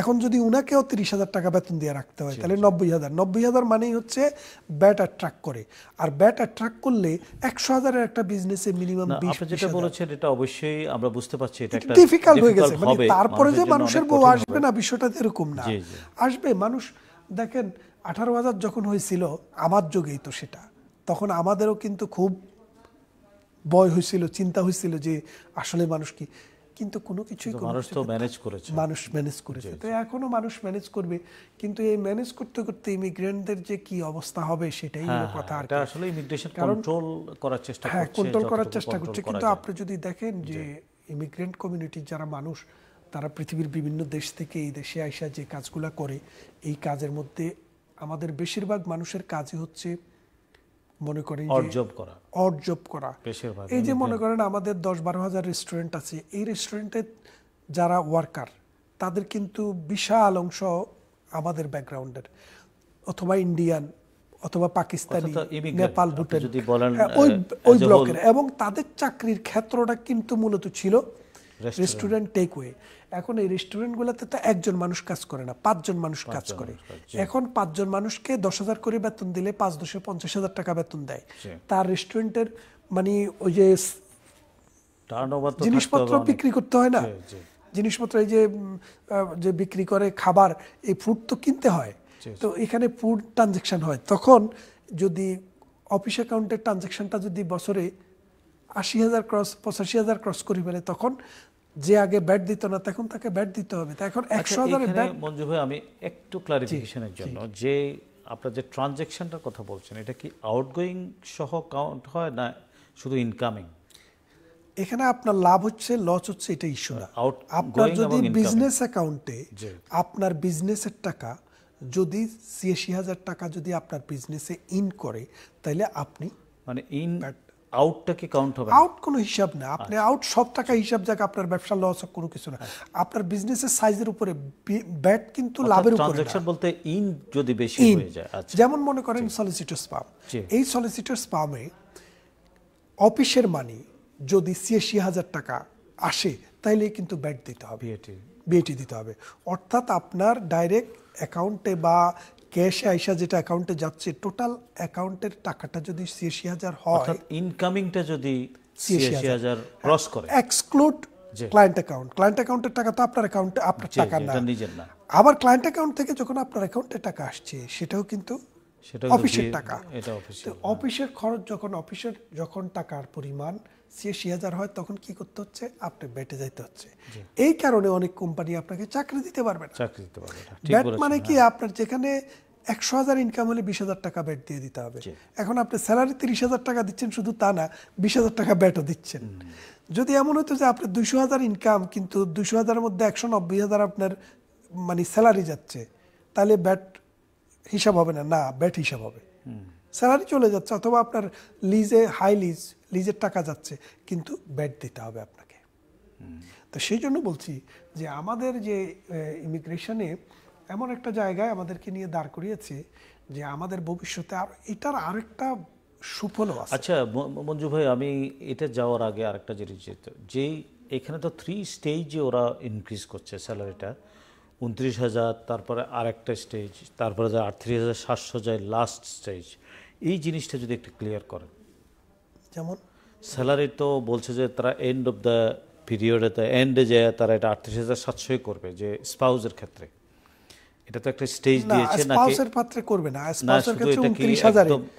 এখন যদি উনাকেও তিরিশ হাজার টাকা বেতন দিয়ে রাখতে হয় তাহলে নব্বই হাজার নব্বই হাজার মানেই হচ্ছে ব্যাট অ্যাট্রাক্ট করে আর ব্যাট অ্যাট্রাক্ট করলে একশো হাজারের একটা বিজনেসে মিনিমাম আপনি যেটা বলেছেন এটা অবশ্যই আমরা বুঝতে পারছি এটা ডিফিকাল্ট হয়ে গেছে মানে তারপরে যে মানুষের বউ আসবে না বিষয়টা এরকম না আসবে মানুষ দেখেন আঠারো হাজার যখন হয়েছিল আমার যোগেই তো সেটা তখন আমাদেরও কিন্তু খুব বয় হয়েছিল চিন্তা হয়েছিল যে আসলে মানুষ কি কিন্তু কোনো কিছুই মানুষ তো ম্যানেজ করেছে মানুষ ম্যানেজ করেছে তো এখনো মানুষ ম্যানেজ করবে কিন্তু এই ম্যানেজ করতে করতে ইমিগ্রেন্টদের যে কি অবস্থা হবে সেটাই হ্যাঁ, হ্যাঁ, কথা আর আসলে ইমিগ্রেশন কন্ট্রোল করার চেষ্টা হ্যাঁ, করছে কন্ট্রোল করার চেষ্টা করছে কিন্তু আপনি যদি দেখেন যে ইমিগ্রেন্ট কমিউনিটির যারা মানুষ তারা পৃথিবীর বিভিন্ন দেশ থেকে এই দেশে আইসা যে কাজগুলা করে এই কাজের মধ্যে আমাদের বেশিরভাগ মানুষের কাজই হচ্ছে মনে করি অর্জব করা অর্জব করা এই যে মানে মনে করেন আমাদের দশ বারো হাজার রেস্টুরেন্ট আছে এই রেস্টুরেন্টে যারা ওয়ার্কার তাদের কিন্তু বিশাল অংশ আমাদের ব্যাকগ্রাউন্ডের অথবা ইন্ডিয়ান অথবা পাকিস্তানি নেপাল ভুটান হ্যাঁ, ওই ওই ব্লকের এবং তাদের চাকরির ক্ষেত্রটা কিন্তু মূলত ছিল রেস্টুরেন্ট টেক ওয়ে এখন এই রেস্টুরেন্টগুলোতে তো একজন মানুষ কাজ করে না পাঁচজন মানুষ কাজ করে এখন পাঁচজন মানুষকে দশ হাজার করে বেতন দিলে পাঁচ দশে পঞ্চাশ হাজার টাকা বেতন দেয় তার রেস্টুরেন্টের মানে ওই যে জিনিসপত্র বিক্রি করতে হয় না জিনিসপত্র এই যে যে বিক্রি করে খাবার এই ফুড তো কিনতে হয় তো এখানে ফুড ট্রানজেকশন হয় তখন যদি অফিস অ্যাকাউন্টের ট্রানজেকশনটা যদি বছরে আশি হাজার ক্রস পঁচাশি হাজার ক্রস করি ফেলে তখন যে আগে ব্যাট দিত না তখন তাকে ব্যাট দিতে হবে এখন আচ্ছা, একশো হাজার মঞ্জু ভাই আমি একটু ক্লারিফিকেশনের জন্য যে আপনার যে ট্রানজেকশনটার কথা বলছেন এটা কি আউটগোয়িং সহ কাউন্ট হয় না শুধু ইনকামিং এখানে আপনার লাভ হচ্ছে লস হচ্ছে এটা ইস্যু না আপনার যদি বিজনেস অ্যাকাউন্টে আপনার বিজনেসের টাকা যদি ছিয়াশি হাজার টাকা যদি আপনার বিজনেসে ইন করে তাহলে আপনি মানে ইন আউটটাকে কাউন্ট হবে আউট কোনো হিসাব না আপনি আউট আচ্ছা। সব টাকা হিসাব যাক আপনার ব্যবসা লস হোক কোনো কিছু না আপনার বিজনেসের সাইজের উপরে ব্যাট কিন্তু লাভের উপরে ট্রানজাকশন বলতে ইন যদি বেশি হয়ে যায় আচ্ছা যেমন মনে করেন সলিসিটর স্পাম এই সলিসিটর স্পামে অফিসের মানি যদি ছিয়াশি হাজার টাকা আসে তাইলে কিন্তু ব্যাট দিতে হবে বিএটি দিতে হবে অর্থাৎ আপনার ডাইরেক্ট অ্যাকাউন্টে বা ক্যাশে আইসা যেটা অ্যাকাউন্টে যাচ্ছে টোটাল অ্যাকাউন্টের টাকাটা যদি ছিয়াশি হাজার হয় ইনকামিংটা যদি ছিয়াশি হাজার ক্রস করে এক্সক্লুড ক্লায়েন্ট অ্যাকাউন্ট ক্লায়েন্ট অ্যাকাউন্টের টাকা তো আপনার অ্যাকাউন্টে আপনার টাকা না আবার ক্লায়েন্ট অ্যাকাউন্ট থেকে যখন আপনার অ্যাকাউন্টে টাকা আসছে সেটাও কিন্তু অফিসের টাকা অফিসের খরচ যখন অফিসের যখন টাকার পরিমাণ সিএসি হাজার হয় তখন কি করতে হচ্ছে আপনি ব্যাটে যাইতে হচ্ছে এই কারণে অনেক কোম্পানি আপনাকে চাকরি দিতে পারবে না চাকরি দিতে পারবে না ব্যাট মানে কি হ্যাঁ। আপনার যেখানে একশো হাজার ইনকাম হলে বিশ হাজার টাকা ব্যাট দিয়ে দিতে হবে এখন আপনি স্যালারি তিরিশ হাজার টাকা দিচ্ছেন শুধু তা না বিশ হাজার টাকা ব্যাটও দিচ্ছেন যদি এমন হতো যে আপনার দুশো হাজার ইনকাম কিন্তু দুশো হাজারের মধ্যে একশো নব্বই হাজার আপনার মানে স্যালারি যাচ্ছে তাহলে ব্যাট হিসাব হবে না না ব্যাট হিসাব হবে স্যালারি চলে যাচ্ছে অথবা আপনার লিজে হাই লিজ লিজের টাকা যাচ্ছে কিন্তু ব্যাট দিতে হবে আপনাকে তো সেই জন্য বলছি যে আমাদের যে ইমিগ্রেশনে এমন একটা জায়গায় আমাদেরকে নিয়ে দাঁড় করিয়েছে যে আমাদের ভবিষ্যতে আর এটার আরেকটা সুফলও আছে আচ্ছা মঞ্জু ভাই আমি এটা যাওয়ার আগে আরেকটা জিনিস যেত যেই এখানে তো থ্রি স্টেজে ওরা ইনক্রিজ করছে স্যালারিটা উনত্রিশ হাজার তারপরে আরেকটা স্টেজ তারপরে আটত্রিশ হাজার সাতশো যায় লাস্ট স্টেজ এই জিনিসটা যদি একটু ক্লিয়ার করেন যেমন স্যালারি তো বলছে যে তারা এন্ড অফ দ্য পিরিয়ডে এন্ডে যায় তারা এটা আটত্রিশ হাজার সাতশোই করবে যে স্পাউজের ক্ষেত্রে এটা তো একটা স্টেজ দিয়েছে স্পাউসের পাত্রে করবে না স্পাউসের ক্ষেত্রে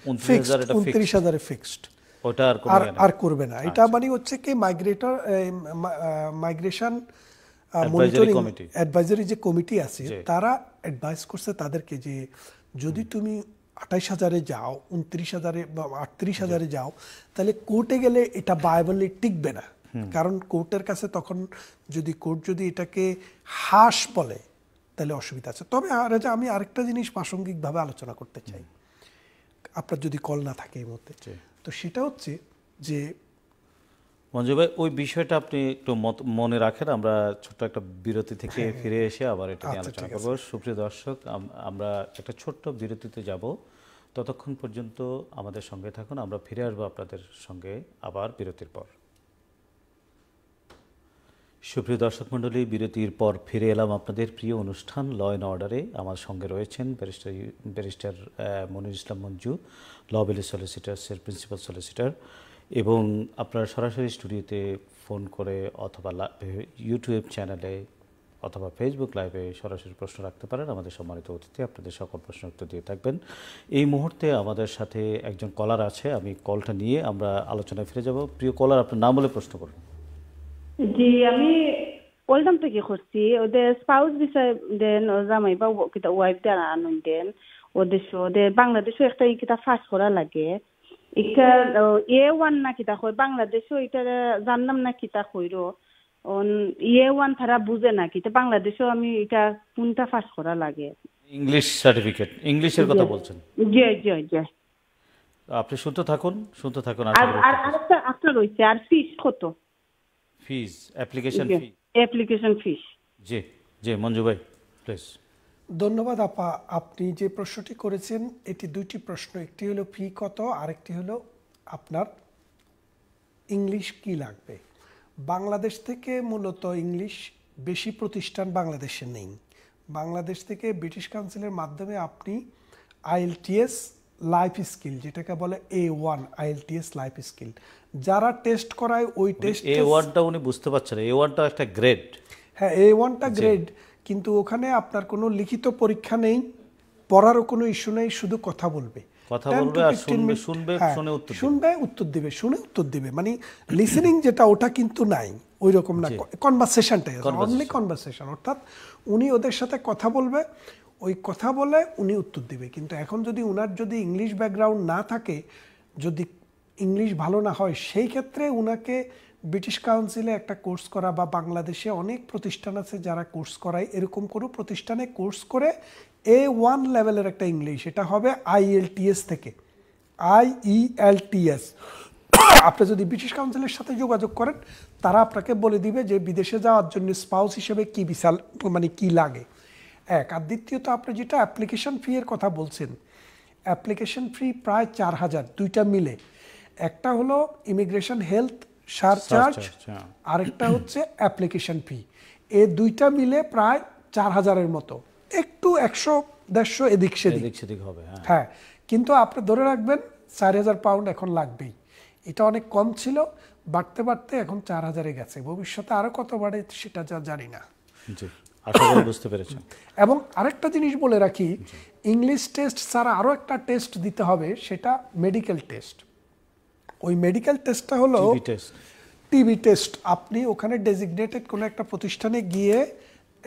29000 29000 ফিক্সড ওটা আর করবে না আর করবে না এটা আচ্ছা। মানে হচ্ছে কি মাইগ্রেটর মাইগ্রেশন মনিটরিং অ্যাডভাইজারি যে কমিটি আছে তারা অ্যাডভাইস করছে তাদেরকে যে যদি তুমি আঠাইশ হাজারে যাও উনত্রিশ হাজারে বা আটত্রিশ হাজারে যাও তাহলে কোর্টে গেলে এটা বায়াবলি টিকবে না কারণ কোর্টের কাছে তখন যদি কোর্ট যদি এটাকে হাস বলে তাহলে অসুবিধা আছে তবে রাজা আমি আরেকটা জিনিস প্রাসঙ্গিকভাবে আলোচনা করতে চাই আপনার যদি কল না থাকে এই মুহূর্তে তো সেটা হচ্ছে যে মঞ্জু ভাই ওই বিষয়টা আপনি একটু মনে রাখেন আমরা ছোট্ট একটা বিরতি থেকে হ্যাঁ, হ্যাঁ। ফিরে এসে আবার এটা আচ্ছা, আলোচনা করবো সুপ্রিয় দর্শক আমরা একটা ছোট্ট বিরতিতে যাব ততক্ষণ পর্যন্ত আমাদের সঙ্গে থাকুন আমরা ফিরে আসবো আপনাদের সঙ্গে আবার বিরতির পর সুপ্রিয় দর্শক মণ্ডলী বিরতির পর ফিরে এলাম আপনাদের প্রিয় অনুষ্ঠান ল অ্যান্ড অর্ডারে আমার সঙ্গে রয়েছেন barrister barrister Monir Islam Manju law Bill সলিসিটার্সের প্রিন্সিপাল সলিসিটার এবং আপনারা সরাসরি স্টুডিওতে ফোন করে অথবা ইউটিউব চ্যানেলে অথবা ফেসবুক লাইভে সরাসরি প্রশ্ন রাখতে পারেন আমাদের সম্মানিত অতিথি আপনাদের সকল প্রশ্ন উত্তর দিয়ে থাকবেন এই মুহূর্তে আমাদের সাথে একজন কলার আছে আমি কলটা নিয়ে আমরা আলোচনায় ফিরে যাব প্রিয় কলার আপনার নাম বলে প্রশ্ন করুন জি আমি ওয়েলকাম থেকে করছি ওদের স্পাউস বিষয় দেন ও জামাই বা ওয়াইফ দেন ওদের ওদের বাংলাদেশও একটা এই কিতা ফাঁস করা লাগে এটা এ ওয়ান না কিতা কয় বাংলাদেশও এটা জানলাম না কিতা কইর ইয়ে ওয়ান তারা বুঝে না কিতা বাংলাদেশেও আমি এটা কোনটা পাস করা লাগে ইংলিশ সার্টিফিকেট ইংলিশের কথা বলছেন জি জি জি আপনি শুনতে থাকুন শুনতে থাকুন আর আর আরেকটা আপনার রয়েছে আর ফিস কত fees application fee application fees জি জি মঞ্জু ভাই প্লিজ ধন্যবাদ আপা আপনি যে প্রশ্নটি করেছেন এটি দুইটি প্রশ্ন একটি হলো ফি কত আরেকটি হলো আপনার ইংলিশ কি লাগবে বাংলাদেশ থেকে মূলত ইংলিশ বেশি প্রতিষ্ঠান বাংলাদেশে নেই বাংলাদেশ থেকে ব্রিটিশ কাউন্সিলের মাধ্যমে আপনি আইএলটিএস লাইফ স্কিল যেটাকে বলে A one IELTS life skill যারা টেস্ট করায় ওই টেস্ট এ ওয়ানটা উনি বুঝতে পারছেন এ ওয়ানটা একটা গ্রেড হ্যাঁ এ ওয়ানটা গ্রেড কিন্তু ওখানে আপনার কোনো লিখিত পরীক্ষা নেই পড়ারও কোনো ইস্যু নেই শুধু কথা বলবে শুনবে হ্যাঁ, শুনে উত্তর শুনবে উত্তর দিবে শুনে উত্তর দিবে মানে লিসেনিং যেটা ওটা কিন্তু নাই ওই রকম না কনভারসেশনটাই অনলি কনভারসেশন অর্থাৎ উনি ওদের সাথে কথা বলবে ওই কথা বলে উনি উত্তর দিবে কিন্তু এখন যদি উনার যদি ইংলিশ ব্যাকগ্রাউন্ড না থাকে যদি ইংলিশ ভালো না হয় সেই ক্ষেত্রে উনাকে ব্রিটিশ কাউন্সিলে একটা কোর্স করা বা বাংলাদেশে অনেক প্রতিষ্ঠান আছে যারা কোর্স করায় এরকম কোনো প্রতিষ্ঠানে কোর্স করে এ ওয়ান লেভেলের একটা ইংলিশ এটা হবে আইএলটিএস থেকে আইইএলটিএস e আপনি যদি ব্রিটিশ কাউন্সিলের সাথে যোগাযোগ করেন তারা আপনাকে বলে দিবে যে বিদেশে যাওয়ার জন্য স্পাউস হিসেবে কী বিশাল মানে কি লাগে এক আর দ্বিতীয়ত আপনি যেটা অ্যাপ্লিকেশন ফি এর কথা বলছেন অ্যাপ্লিকেশন ফি প্রায় চার হাজার দুইটা মিলে একটা হলো ইমিগ্রেশন হেলথ সারচার্জ আরেকটা হচ্ছে অ্যাপ্লিকেশন ফি এ দুইটা মিলে প্রায় চার হাজারের মতো একটু একশো দেড়শো এদিক সেদিক সেদিক হবে হ্যাঁ।, হ্যাঁ কিন্তু আপনি ধরে রাখবেন চার হাজার পাউন্ড এখন লাগবেই এটা অনেক কম ছিল বাড়তে বাড়তে এখন চার হাজারে গেছে ভবিষ্যতে আরও কত বাড়ে সেটা যা জানি না বুঝতে পেরেছেন এবং আরেকটা জিনিস বলে রাখি ইংলিশ টেস্ট ছাড়া আরও একটা টেস্ট দিতে হবে সেটা মেডিকেল টেস্ট ওই মেডিকেল টেস্টটা হলো টিবি টেস্ট আপনি ওখানে ডেজিগনেটেড কোনো একটা প্রতিষ্ঠানে গিয়ে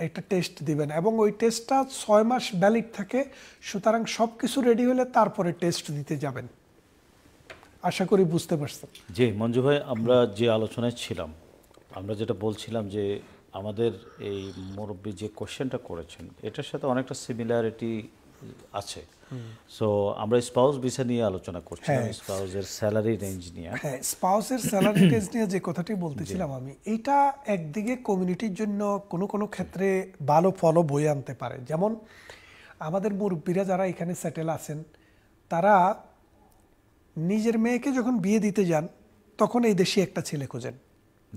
একটা টেস্ট দিবেন এবং ওই টেস্টটা ছয় মাস ভ্যালিড থাকে সুতরাং সব কিছু রেডি হলে তারপরে টেস্ট দিতে যাবেন আশা করি বুঝতে পারছেন জি মঞ্জু ভাই আমরা যে আলোচনায় ছিলাম আমরা যেটা বলছিলাম যে আমাদের এই মুরব্বী যে কোশ্চেনটা করেছেন এটার সাথে অনেকটা সিমিলারিটি আছে সো আমরা স্পাউস ভিসা নিয়ে আলোচনা করছিলাম স্পাউসের স্যালারি রেঞ্জ নিয়ে হ্যাঁ স্পাউসের স্যালারি রেঞ্জ নিয়ে যে কথাটি বলতেছিলাম আমি এটা একদিকে কমিউনিটির জন্য কোনো কোনো ক্ষেত্রে ভালো ফল বই আনতে পারে যেমন আমাদের মুরব্বীরা যারা এখানে সেটেল আছেন তারা নিজের মেয়েকে যখন বিয়ে দিতে যান তখন এই দেশে একটা ছেলে খোঁজেন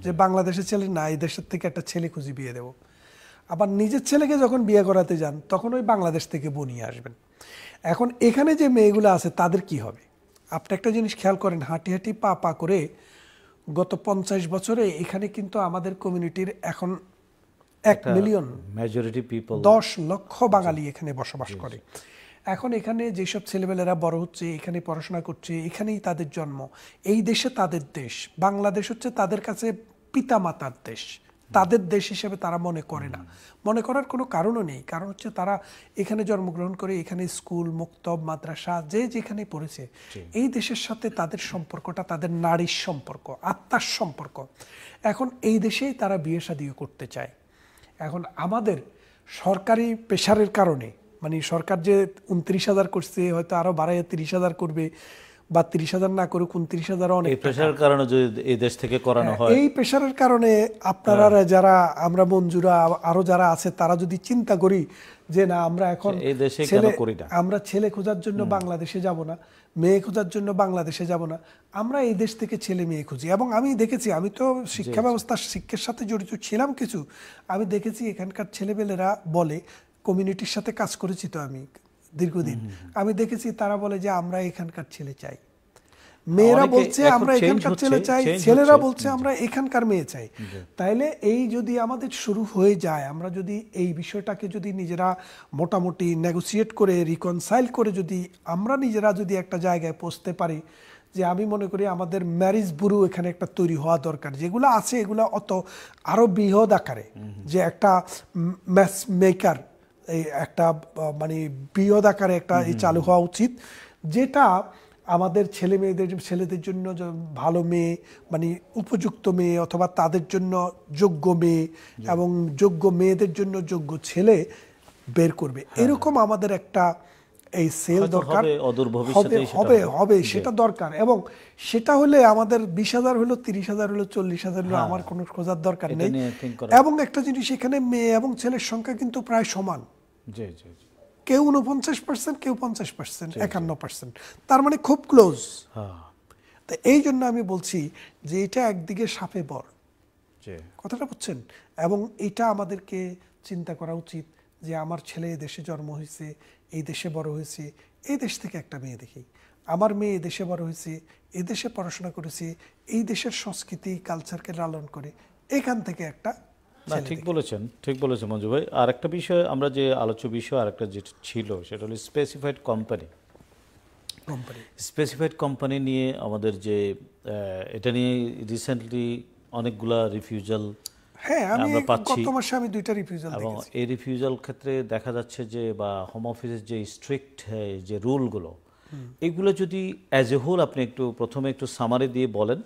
যে বাংলাদেশের ছেলে না এই দেশের থেকে একটা ছেলে খুঁজি বিয়ে দেবো আবার নিজের ছেলেকে যখন বিয়ে করাতে যান তখন ওই বাংলাদেশ থেকে বনিয়ে আসবেন এখন এখানে যে মেয়েগুলো আছে তাদের কি হবে আপনি একটা জিনিস খেয়াল করেন হাঁটি হাঁটি পা পা করে গত পঞ্চাশ বছরে এখানে কিন্তু আমাদের কমিউনিটির এখন এক মিলিয়ন মেজরিটি পিপল দশ লক্ষ বাঙালি এখানে বসবাস করে এখন এখানে যেসব ছেলেবেলেরা বড় হচ্ছে এখানে পড়াশোনা করছে এখানেই তাদের জন্ম এই দেশে তাদের দেশ বাংলাদেশ হচ্ছে তাদের কাছে পিতামাতার দেশ তাদের দেশ হিসেবে তারা মনে করে না মনে করার কোনো কারণও নেই কারণ হচ্ছে তারা এখানে জন্মগ্রহণ করে এখানে স্কুল মুক্তব মাদ্রাসা যে যেখানে পড়েছে এই দেশের সাথে তাদের সম্পর্কটা তাদের নারীর সম্পর্ক আত্মার সম্পর্ক এখন এই দেশেই তারা বিয়ে সাদিও করতে চায় এখন আমাদের সরকারি পেশারের কারণে মানে সরকার যে উনত্রিশ হাজার করছে হয়তো আরও বাড়াইয়া তিরিশ হাজার করবে বা তিরিশ হাজার না করে উনত্রিশ হাজার অনেক প্রেশারের কারণে যদি এই দেশ থেকে করানো হ্যাঁ, হয় এই প্রেশারের কারণে আপনারা হ্যাঁ। যারা আমরা মঞ্জুরা আরো যারা আছে তারা যদি চিন্তা করি যে না আমরা এখন এই দেশে কেন করি না আমরা ছেলে খোঁজার জন্য বাংলাদেশে যাব না মেয়ে খোঁজার জন্য বাংলাদেশে যাব না আমরা এই দেশ থেকে ছেলে মেয়ে খুঁজি এবং আমি দেখেছি আমি তো শিক্ষা ব্যবস্থা শিক্ষার সাথে জড়িত ছিলাম কিছু আমি দেখেছি এখানকার ছেলেপেলেরা বলে কমিউনিটির সাথে কাজ করেছি তো আমি দীর্ঘদিন আমি দেখেছি তারা বলে যে আমরা এখানকার ছেলে চাই মেয়েরা বলছে আমরা এখানকার ছেলে চাই ছেলেরা বলছে আমরা এখানকার মেয়ে চাই তাইলে এই যদি আমাদের শুরু হয়ে যায় আমরা যদি এই বিষয়টাকে যদি নিজেরা মোটামুটি নেগোসিয়েট করে রিকনসাইল করে যদি আমরা নিজেরা যদি একটা জায়গায় পৌঁছতে পারি যে আমি মনে করি আমাদের ম্যারিজ বুরু এখানে একটা তৈরি হওয়া দরকার যেগুলো আছে এগুলো অত আরও বৃহৎ আকারে যে একটা ম্যাচ মেকার একটা মানে বৃহদ আকারে একটা চালু হওয়া উচিত যেটা আমাদের ছেলে মেয়েদের ছেলেদের জন্য ভালো মেয়ে মানে উপযুক্ত মেয়ে অথবা তাদের জন্য যোগ্য মেয়ে এবং যোগ্য মেয়েদের জন্য যোগ্য ছেলে বের করবে হ্যাঁ। এরকম আমাদের একটা এই সেল দরকার হবে হবে হবে সেটা দরকার এবং সেটা হলে আমাদের বিশ হাজার হলো তিরিশ হাজার হলো চল্লিশ হাজার হলো হ্যাঁ। আমার কোনো খোঁজার দরকার নেই এবং একটা জিনিস এখানে মেয়ে এবং ছেলের সংখ্যা কিন্তু প্রায় সমান কেউ উনপঞ্চাশ পার্সেন্ট কেউ পঞ্চাশ পার্সেন্ট একান্ন পার্সেন্ট তার মানে খুব ক্লোজ তা এই জন্য আমি বলছি যে এটা একদিকে সাপে বর কথাটা বুঝছেন এবং এটা আমাদেরকে চিন্তা করা উচিত যে আমার ছেলে দেশে জন্ম হয়েছে এই দেশে বড় হয়েছে এই দেশ থেকে একটা মেয়ে দেখি আমার মেয়ে দেশে বড় হয়েছে এদেশে পড়াশোনা করেছে এই দেশের সংস্কৃতি কালচারকে লালন করে এখান থেকে একটা না ঠিক বলেছেন ঠিক বলেছেন মঞ্জু ভাই আর একটা বিষয় আমরা যে আলোচ্য বিষয় আর একটা যেটা ছিল সেটা হলো স্পেসিফাইড কোম্পানি স্পেসিফাইড কোম্পানি নিয়ে আমাদের যে এটা নিয়ে রিসেন্টলি অনেকগুলা রিফিউজাল হ্যাঁ আমি গত মাসে আমি দুইটা রিফিউজাল এবং এই রিফিউজাল ক্ষেত্রে দেখা যাচ্ছে যে বা হোম অফিসের যে স্ট্রিক্ট যে রুলগুলো এগুলো যদি অ্যাজ এ হোল আপনি একটু প্রথমে একটু সামারি দিয়ে বলেন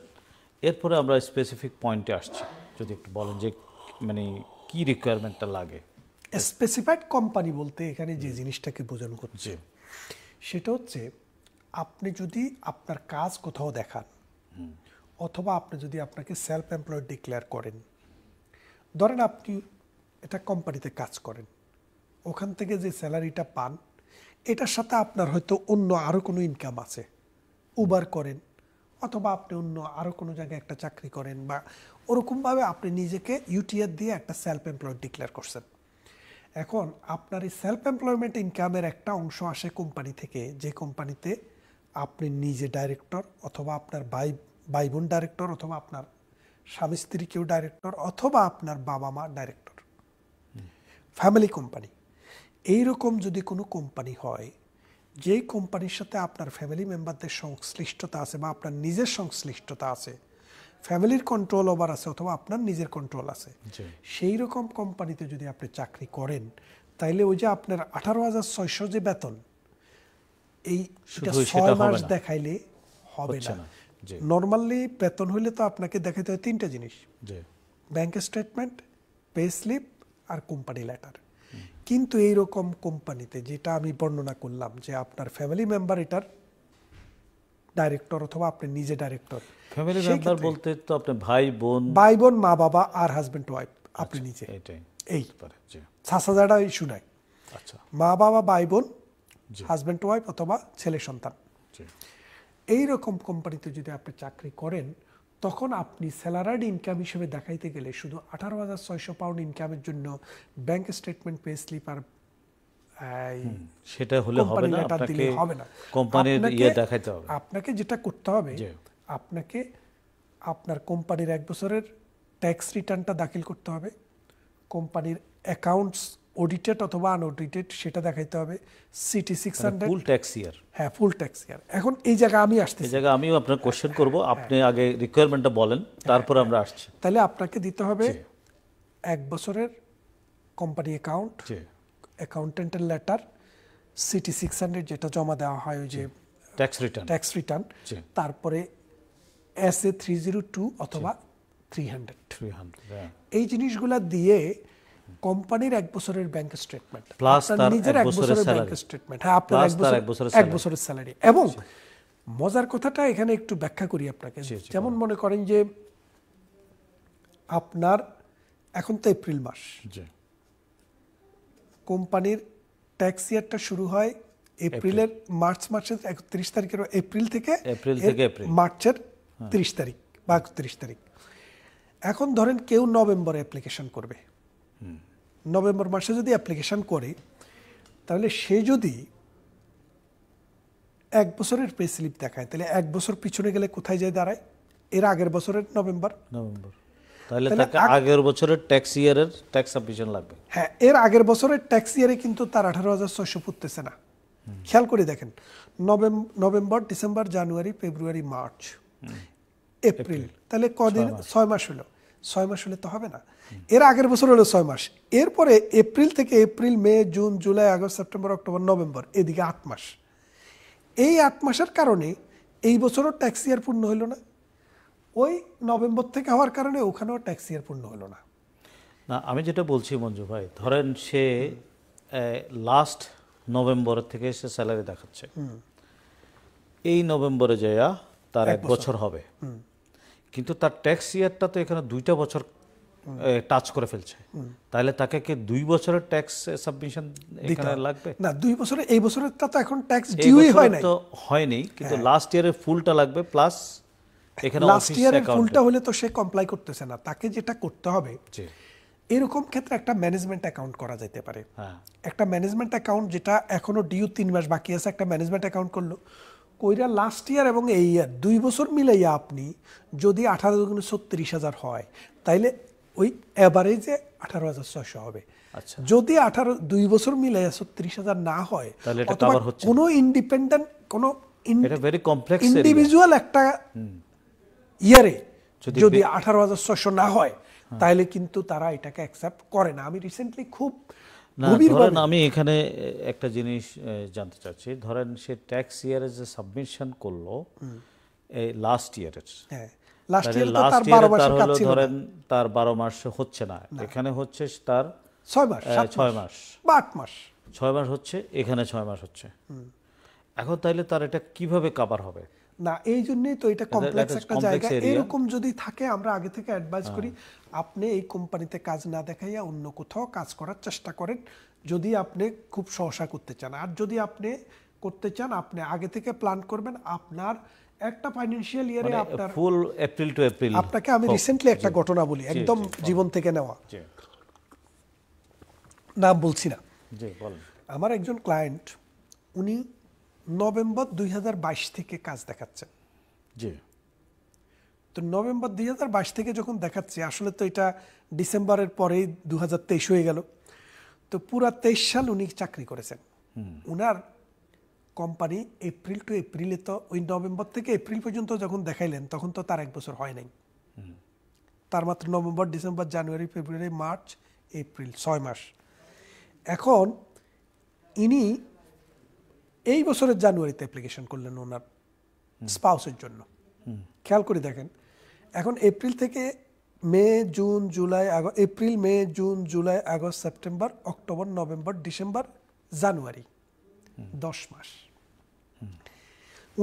এরপরে আমরা স্পেসিফিক পয়েন্টে আসছি যদি একটু বলেন যে মানে কি রিকোয়ারমেন্টটা লাগে স্পেসিফাইড কোম্পানি বলতে এখানে যে জিনিসটাকে বোঝানো করছে সেটা হচ্ছে আপনি যদি আপনার কাজ কোথাও দেখান অথবা আপনি যদি আপনাকে সেলফ এমপ্লয়েড ডিক্লেয়ার করেন ধরেন আপনি এটা কোম্পানিতে কাজ করেন ওখান থেকে যে স্যালারিটা পান এটার সাথে আপনার হয়তো অন্য আরও কোনো ইনকাম আছে উবার করেন অথবা আপনি অন্য আরও কোনো জায়গায় একটা চাকরি করেন বা ওরকমভাবে আপনি নিজেকে ইউটিআর দিয়ে একটা সেলফ এমপ্লয়েড ডিক্লেয়ার করছেন এখন আপনার এই সেলফ এমপ্লয়মেন্ট ইনকামের একটা অংশ আসে কোম্পানি থেকে যে কোম্পানিতে আপনি নিজে ডাইরেক্টর অথবা আপনার ভাই ভাই বোন ডাইরেক্টর অথবা আপনার স্বামী স্ত্রী কেউ ডাইরেক্টর অথবা আপনার বাবা মা ডাইরেক্টর ফ্যামিলি কোম্পানি এইরকম যদি কোনো কোম্পানি হয় যেই কোম্পানির সাথে আপনার ফ্যামিলি মেম্বারদের সংশ্লিষ্টতা আছে বা আপনার নিজের সংশ্লিষ্টতা আছে ফ্যামিলির কন্ট্রোল ওভার আছে অথবা আপনার নিজের কন্ট্রোল আছে সেই রকম কোম্পানিতে যদি আপনি চাকরি করেন তাইলে ওই যে আপনার আঠারো হাজার ছয়শো যে বেতন এই ছয় মাস দেখাইলে হবে না নর্মালি বেতন হইলে তো আপনাকে দেখাতে হয় তিনটা জিনিস ব্যাংক স্টেটমেন্ট পে স্লিপ আর কোম্পানি লেটার কিন্তু এই রকম কোম্পানিতে যেটা আমি বর্ণনা করলাম যে আপনার ফ্যামিলি মেম্বার এটার ডাইরেক্টর অথবা আপনি নিজে ডাইরেক্টর ফ্যামিলি মেম্বার বলতে তো আপনি ভাই বোন ভাই বোন মা বাবা আর হাজবেন্ড ওয়াইফ আপনি আচ্ছা, নিজে এটাই এই ছাসাজাটা ইস্যু নাই আচ্ছা মা বাবা ভাই বোন হাজব্যান্ড ওয়াইফ অথবা ছেলে সন্তান এই রকম কোম্পানিতে যদি আপনি চাকরি করেন তখন আপনি স্যালারাইড ইনকাম হিসেবে দেখাইতে গেলে শুধু আঠারো হাজার ছয়শো পাউন্ড ইনকামের জন্য ব্যাংক স্টেটমেন্ট পে স্লিপ আর সেটা হলে হবে না আপনাকে কোম্পানির ইয়ে দেখাইতে হবে আপনাকে যেটা করতে হবে আপনাকে আপনার কোম্পানির এক বছরের ট্যাক্স রিটার্নটা দাখিল করতে হবে কোম্পানির অ্যাকাউন্টস অডিটেড অথবা আনঅডিটেড সেটা দেখাইতে হবে CT six hundred full tax year হ্যাঁ ফুল ট্যাক্স ইয়ার এখন এই জায়গায় আমি আসতে এই জায়গায় আমিও আপনার কোশ্চেন করব হ্যাঁ, হ্যাঁ। আপনি আগে রিকোয়ারমেন্টটা বলেন হ্যাঁ, তারপর আমরা আসছি তাহলে আপনাকে দিতে হবে এক বছরের কোম্পানি অ্যাকাউন্ট অ্যাকাউন্টেন্টের লেটার সিটি সিক্স হান্ড্রেড যেটা জমা দেওয়া হয় ওই যে ট্যাক্স রিটার্ন ট্যাক্স রিটার্ন তারপরে S A three zero two অথবা থ্রি হান্ড্রেড থ্রি হান্ড্রেড এই জিনিসগুলা দিয়ে কোম্পানির এক বছরের ব্যাংক স্টেটমেন্ট প্লাস তার নিজের এক বছরের ব্যাংক স্টেটমেন্ট হ্যাঁ আপনার এক বছরের স্যালারি এক বছরের স্যালারি এবং মজার কথাটা এখানে একটু ব্যাখ্যা করি আপনাকে যেমন মনে করেন যে আপনার এখন তো এপ্রিল মাস কোম্পানির ট্যাক্স ইয়ারটা শুরু হয় এপ্রিলের মার্চ মাসের একত্রিশ তারিখের এপ্রিল থেকে এপ্রিল থেকে মার্চের হ্যাঁ। তিরিশ তারিখ বা একত্রিশ তারিখ এখন ধরেন কেউ নভেম্বরে অ্যাপ্লিকেশন করবে নভেম্বর মাসে যদি অ্যাপ্লিকেশন করে তাহলে সে যদি এক বছরের পে স্লিপ দেখায় তাহলে এক বছর পিছনে গেলে কোথায় যায় দাঁড়ায় এর আগের বছরের নভেম্বর নভেম্বর তাহলে তাকে আগের বছরের ট্যাক্স ইয়ারের ট্যাক্স সাবমিশন লাগবে হ্যাঁ এর আগের বছরের ট্যাক্স ইয়ারে কিন্তু তার আঠারো হাজার ছয়শো ফুটতেছে না খেয়াল করে দেখেন November December January February March April তাহলে কদিন ছয় মাস হলো ছয় মাস হলে তো হবে না এর আগের বছর হলো ছয় মাস এরপরে এপ্রিল থেকে April May June July August September October November এদিকে আট মাস এই আট মাসের কারণে এই বছরও ট্যাক্স ইয়ার পূর্ণ হইল না ওই নভেম্বর থেকে হওয়ার কারণে ওখানেও ট্যাক্স ইয়ার পূর্ণ হলো না না আমি যেটা বলছি মঞ্জু ভাই ধরেন সে লাস্ট নভেম্বর থেকে সে স্যালারি দেখাচ্ছে এই নভেম্বরে যাইয়া তার এক বছর হবে কিন্তু তার ট্যাক্স ইয়ারটা তো এখানে দুইটা বছর টাচ করে ফেলছে তাহলে তাকে কি দুই বছরের ট্যাক্স সাবমিশন এখানে লাগবে না দুই বছরে এই বছরের তা তো এখন ট্যাক্স ডিউই হয় নাই তো হয় নাই কিন্তু লাস্ট ইয়ারের ফুলটা লাগবে প্লাস এখানে লাস্ট ইয়ারের ফুলটা হলে তো সে কমপ্লাই করতেছে না তাকে যেটা করতে হবে এরকম ক্ষেত্রে একটা ম্যানেজমেন্ট অ্যাকাউন্ট করা যেতে পারে হ্যাঁ। একটা ম্যানেজমেন্ট অ্যাকাউন্ট যেটা এখনো ডিউ তিন মাস বাকি আছে একটা ম্যানেজমেন্ট অ্যাকাউন্ট করলো কইরা লাস্ট ইয়ার এবং এই ইয়ার দুই বছর মিলাইয়া আপনি যদি আঠারো দুগুণে ছত্রিশ হাজার হয় তাইলে ওই অ্যাভারেজে আঠারো হাজার ছয়শো হবে আচ্ছা। যদি আঠারো দুই বছর মিলাইয়া ছত্রিশ হাজার না হয় তাহলে কোনো ইন্ডিপেন্ডেন্ট কোনো ইন্ডিভিজুয়াল একটা ইয়ারে যদি আঠারো হাজার ছয়শো না হয় হ্যাঁ। তাহলে কিন্তু তারা এটাকে অ্যাকসেপ্ট করে না আমি রিসেন্টলি খুব ধরেন আমি এখানে একটা জিনিস জানতে চাচ্ছি ধরেন সে ট্যাক্স ইয়ারে যে সাবমিশন করলো লাস্ট ইয়ারের লাস্ট ইয়ার তার হলো ধরেন তার বারো মাস হচ্ছে না এখানে হচ্ছে তার ছয় মাস ছয় মাস আট মাস ছয় মাস হচ্ছে এখানে ছয় মাস হচ্ছে এখন তাইলে তার এটা কিভাবে কাবার হবে না এই জন্যই তো এটা কমপ্লেক্স একটা জায়গা এরকম যদি থাকে আমরা আগে থেকে অ্যাডভাইস করি আপনি এই কোম্পানিতে কাজ না দেখাইয়া অন্য কোথাও কাজ করার চেষ্টা করেন যদি আপনি খুব সহসা করতে চান আর যদি আপনি করতে চান আপনি আগে থেকে প্ল্যান করবেন আপনার একটা ফাইন্যান্সিয়াল ইয়ারে আপনার ফুল এপ্রিল টু এপ্রিল আপনাকে আমি রিসেন্টলি একটা ঘটনা বলি একদম জীবন থেকে নেওয়া নাম বলছি না আমার একজন ক্লায়েন্ট উনি নভেম্বর দুই থেকে কাজ দেখাচ্ছেন জি তো নভেম্বর দুই থেকে যখন দেখাচ্ছে আসলে তো এটা ডিসেম্বরের পরেই দু হয়ে গেল তো পুরা তেইশ সাল উনি চাকরি করেছেন উনার কোম্পানি এপ্রিল টু এপ্রিলে তো ওই নভেম্বর থেকে এপ্রিল পর্যন্ত যখন দেখাইলেন তখন তো তার এক বছর হয় নাই তার মাত্র November December January February March April ছয় মাস এখন ইনি এই বছরের জানুয়ারিতে অ্যাপ্লিকেশন করলেন ওনার স্পাউসের জন্য খেয়াল করে দেখেন এখন এপ্রিল থেকে May June July August April May June July August September October November December January দশ মাস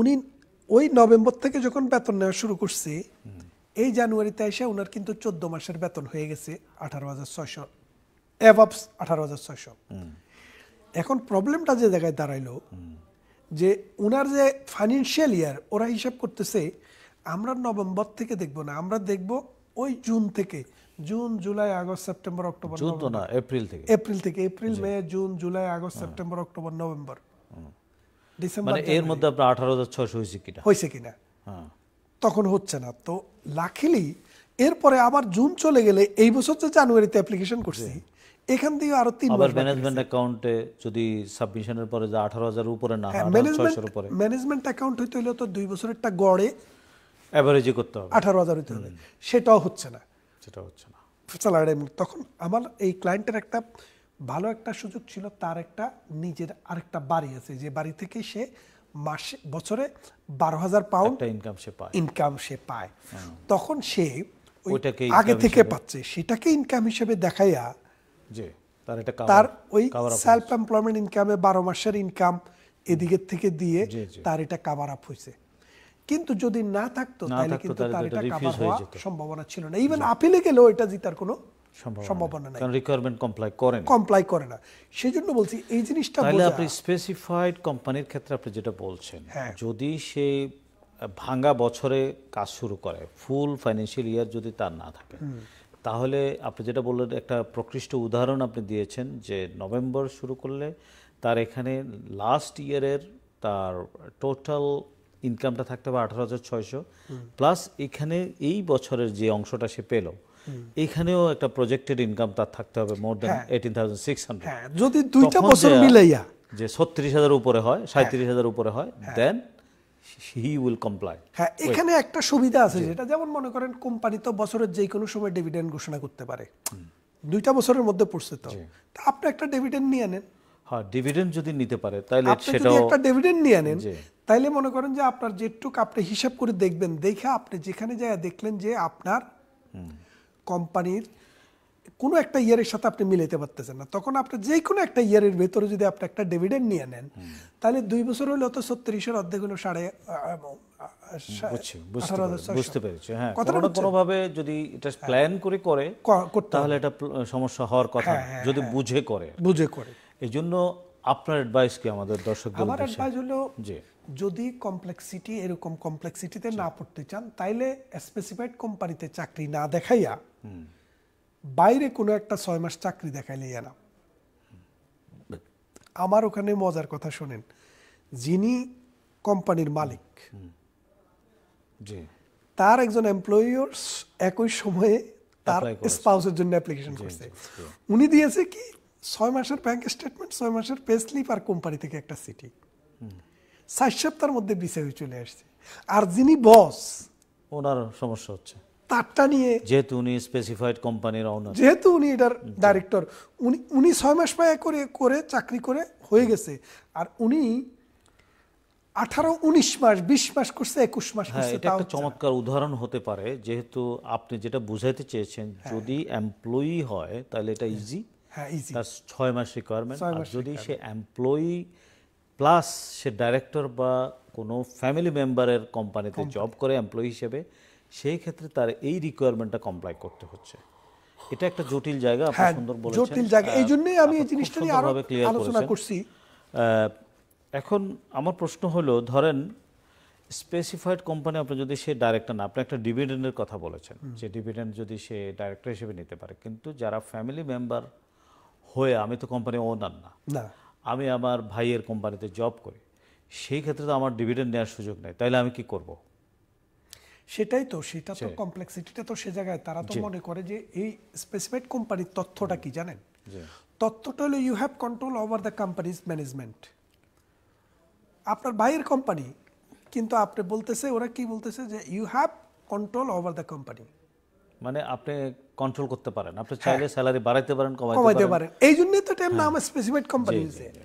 উনি ওই নভেম্বর থেকে যখন বেতন নেওয়া শুরু করছে এই জানুয়ারিতে এসে ওনার কিন্তু চোদ্দ মাসের বেতন হয়ে গেছে আঠারো হাজার ছয়শো অ্যাভাবস আঠারো হাজার ছয়শো এখন প্রবলেমটা যে জায়গায় দাঁড়াইলো যে ওনার যে ফাইন্যান্সিয়াল ইয়ার ওরা হিসাব করতেছে আমরা নভেম্বর থেকে দেখব না আমরা দেখব ওই জুন থেকে June July August September October June তো না এপ্রিল থেকে এপ্রিল থেকে April May June July August হ্যাঁ। সেপ্টেম্বর অক্টোবর নভেম্বর ডিসেম্বর মানে এর মধ্যে আপনার আঠারো হাজার ছয়শো হয়েছে কিনা হয়েছে কিনা হ্যাঁ। তখন হচ্ছে না তো লাখিলি এরপরে আবার জুন চলে গেলে এই বছর তো জানুয়ারিতে অ্যাপ্লিকেশন করছি এখান থেকে আরো তিন আবার ম্যানেজমেন্ট অ্যাকাউন্টে যদি সাবমিশনের পরে যে আঠারো হাজার উপরে না ম্যানেজমেন্ট উপরে ম্যানেজমেন্ট অ্যাকাউন্ট হইতে হলে তো দুই বছর একটা গড়ে অ্যাভারেজই করতে হবে আঠারো হাজার হইতে হবে সেটাও হচ্ছে না সেটাও হচ্ছে না তখন আমার এই ক্লায়েন্টের একটা ভালো একটা সুযোগ ছিল তার একটা নিজের আরেকটা বাড়ি আছে যে বাড়ি থেকে সে মাসে বছরে বারো হাজার পাউন্ড ইনকাম সে পায় ইনকাম সে পায় হ্যাঁ। তখন সে আগে থেকে পাচ্ছে সেটাকে ইনকাম হিসেবে দেখাইয়া তার ওই সেলফ এমপ্লয়মেন্ট ইনকামে বারো মাসের ইনকাম থেকে দিয়ে তার এটা কাভার আপ হয়েছে কিন্তু যদি না থাকতো তাহলে কিন্তু তার এটা কাভার সম্ভাবনা ছিল না ইভেন আপিলে গেলেও এটা জিতার কোনো সম্ভাবনা নাই কারণ রিকোয়ারমেন্ট কমপ্লাই করে না কমপ্লাই করে না বলছি এই জিনিসটা তাহলে আপনি স্পেসিফাইড কোম্পানির ক্ষেত্রে আপনি যেটা বলছেন হ্যাঁ। যদি সে ভাঙা বছরে কাজ শুরু করে ফুল ফাইন্যান্সিয়াল ইয়ার যদি তার না থাকে তাহলে আপনি যেটা বললেন একটা প্রকৃষ্ট উদাহরণ আপনি দিয়েছেন যে নভেম্বর শুরু করলে তার এখানে লাস্ট ইয়ারের তার টোটাল ইনকামটা থাকতে হবে আঠারো হাজার ছয়শো প্লাস এখানে এই বছরের যে অংশটা সে পেল এখানেও একটা প্রজেক্টেড ইনকাম তার থাকতে হবে more than eighteen thousand six hundred যদি দুইটা বছর মিলাইয়া যে ছত্রিশ হাজার উপরে হয় সাঁত্রিশ হ্যাঁ। হাজার উপরে হয় দেন হ্যাঁ। হি উইল কমপ্লাই হ্যাঁ এখানে একটা সুবিধা আছে যেটা যেমন মনে করেন কোম্পানি তো বছরের যে কোনো সময় ডিভিডেন্ড ঘোষণা করতে পারে দুইটা বছরের মধ্যে পড়ছে তো আপনি একটা ডিভিডেন্ড নিয়ে নেন হ্যাঁ ডিভিডেন্ড যদি নিতে পারে তাহলে যদি একটা ডিভিডেন্ড নিয়ে নেন তাইলে মনে করেন যে আপনার যেটুকু আপনি হিসাব করে দেখবেন দেখে আপনি যেখানে যায় দেখলেন যে আপনার কোম্পানির কোনো একটা ইয়ারের সাথে আপনি মিলাইতে পারতেছেন না তখন আপনি যে কোনো একটা ইয়ারের ভেতরে যদি আপনি একটা ডিভিডেন্ড নিয়ে নেন তাহলে দুই বছর হলে অত ছত্রিশের অর্ধেক হলো সাড়ে বুঝতে পেরেছি হ্যাঁ কোনো কোনোভাবে যদি এটা প্ল্যান করে করে তাহলে এটা সমস্যা হওয়ার কথা হ্যাঁ, হ্যাঁ, যদি হ্যাঁ। বুঝে করে বুঝে করে এই জন্য আপনার অ্যাডভাইস কি আমাদের দর্শক আমার অ্যাডভাইস হলো যে যদি কমপ্লেক্সিটি এরকম কমপ্লেক্সিটিতে না পড়তে চান তাইলে স্পেসিফাইড কোম্পানিতে চাকরি না দেখাইয়া বাইরে কোনো একটা ছয় মাস চাকরি দেখাইলে এরা আমার ওখানে মজার কথা শোনেন যিনি কোম্পানির মালিক তার একজন এমপ্লয়ার্স একই সময়ে তার স্পাউসের জন্য অ্যাপ্লিকেশন করছে উনি দিয়েছে কি ছয় মাসের ব্যাংক স্টেটমেন্ট ছয় মাসের পে স্লিপ আর কোম্পানি থেকে একটা সিটি সাত সপ্তাহের মধ্যে বিষয় চলে আসছে আর যিনি বস ওনার সমস্যা হচ্ছে তারটা নিয়ে যেহেতু উনি স্পেসিফাইড কোম্পানির অনার যেহেতু উনি এটার ডাইরেক্টর উনি উনি ছয় মাস পায়ে করে করে চাকরি করে হয়ে গেছে আর উনি আঠারো উনিশ মাস বিশ মাস করছে একুশ মাস হ্যাঁ এটা একটা চমৎকার উদাহরণ হতে পারে যেহেতু আপনি যেটা বুঝাইতে চেয়েছেন হ্যাঁ। যদি এমপ্লয়ি হয় তাহলে এটা ইজি হ্যাঁ ইজি হ্যাঁ, ছয় মাস রিকোয়ারমেন্ট আর যদি সে এমপ্লয়ি প্লাস সে ডাইরেক্টর বা কোনো ফ্যামিলি মেম্বারের কোম্পানিতে জব করে এমপ্লয়ি হিসেবে সেই ক্ষেত্রে তার এই রিকোয়ারমেন্টটা কমপ্লাই করতে হচ্ছে এটা একটা জটিল জায়গা আপনি হ্যাঁ, সুন্দর বলেছেন জটিল জায়গা এই জন্যই আমি এই জিনিসটা নিয়ে আরো আলোচনা করছি এখন আমার প্রশ্ন হলো ধরেন স্পেসিফাইড কোম্পানি আপনি যদি সে ডাইরেক্টর না আপনি একটা ডিভিডেন্ডের কথা বলেছেন যে ডিভিডেন্ড যদি সে ডাইরেক্টর হিসেবে নিতে পারে কিন্তু যারা ফ্যামিলি মেম্বার হয়ে আমি তো কোম্পানি ওনার না আমি আমার ভাইয়ের কোম্পানিতে জব করি সেই ক্ষেত্রে তো আমার ডিভিডেন্ড নেওয়ার সুযোগ নেই তাহলে আমি কি করবো সেটাই তো সেটা তো কমপ্লেক্সিটিটা তো সে জায়গায় তারা তো মনে করে যে এই স্পেসিফাইড কোম্পানির তথ্যটা কি জানেন তথ্যটা হলো you have control over the company's management আপনার বাইরের কোম্পানি কিন্তু আপনি বলতেছে ওরা কি বলতেছে যে you have control over the company মানে আপনি কন্ট্রোল করতে পারেন আপনি হ্যাঁ। চাইলে স্যালারি বাড়াইতে পারেন কমাইতে পারেন এই জন্যই তো টাইম নাম স্পেসিফাইড হ্যাঁ। কোম্পানি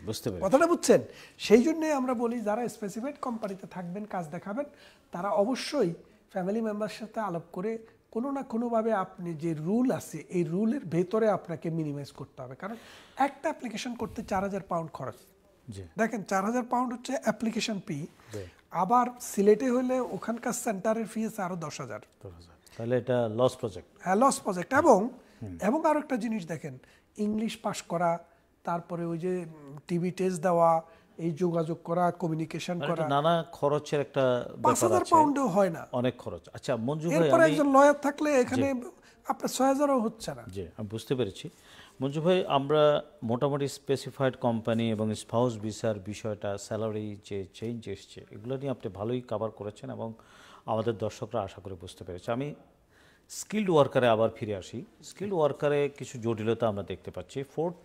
বুঝতে পারছেন কথাটা বুঝছেন সেই জন্যই আমরা বলি যারা স্পেসিফাইড কোম্পানিতে থাকবেন কাজ দেখাবেন তারা অবশ্যই ফ্যামিলি মেম্বার সাথে আলাপ করে কোনো না কোনোভাবে আপনি যে রুল আছে এই রুলের ভেতরে আপনাকে মিনিমাইজ করতে হবে কারণ একটা অ্যাপ্লিকেশন করতে চার হাজার পাউন্ড খরচ দেখেন চার হাজার পাউন্ড হচ্ছে অ্যাপ্লিকেশন ফি আবার সিলেটে হলে ওখানকার সেন্টারের ফি আছে আরও দশ হাজার তাহলে এটা লস প্রজেক্ট হ্যাঁ লস প্রজেক্ট এবং এবং আরও একটা জিনিস দেখেন ইংলিশ পাশ করা তারপরে ওই যে টিভি টেস্ট দেওয়া এই যোগাযোগ করা কমিউনিকেশন করা নানা খরচের একটা পাঁচ হাজার পাউন্ডও হয় না অনেক খরচ আচ্ছা মঞ্জু এরপরে একজন লয়ার থাকলে এখানে আপনার ছয় হাজারও হচ্ছে না জি আমি বুঝতে পেরেছি মঞ্জু ভাই আমরা মোটামুটি স্পেসিফাইড কোম্পানি এবং স্পাউস ভিসার বিষয়টা স্যালারি যে চেঞ্জ এসছে এগুলো নিয়ে আপনি ভালোই কাভার করেছেন এবং আমাদের দর্শকরা আশা করে বুঝতে পেরেছে আমি স্কিল্ড ওয়ার্কারে আবার ফিরে আসি স্কিল্ড ওয়ার্কারে কিছু জটিলতা আমরা দেখতে পাচ্ছি ফোর্থ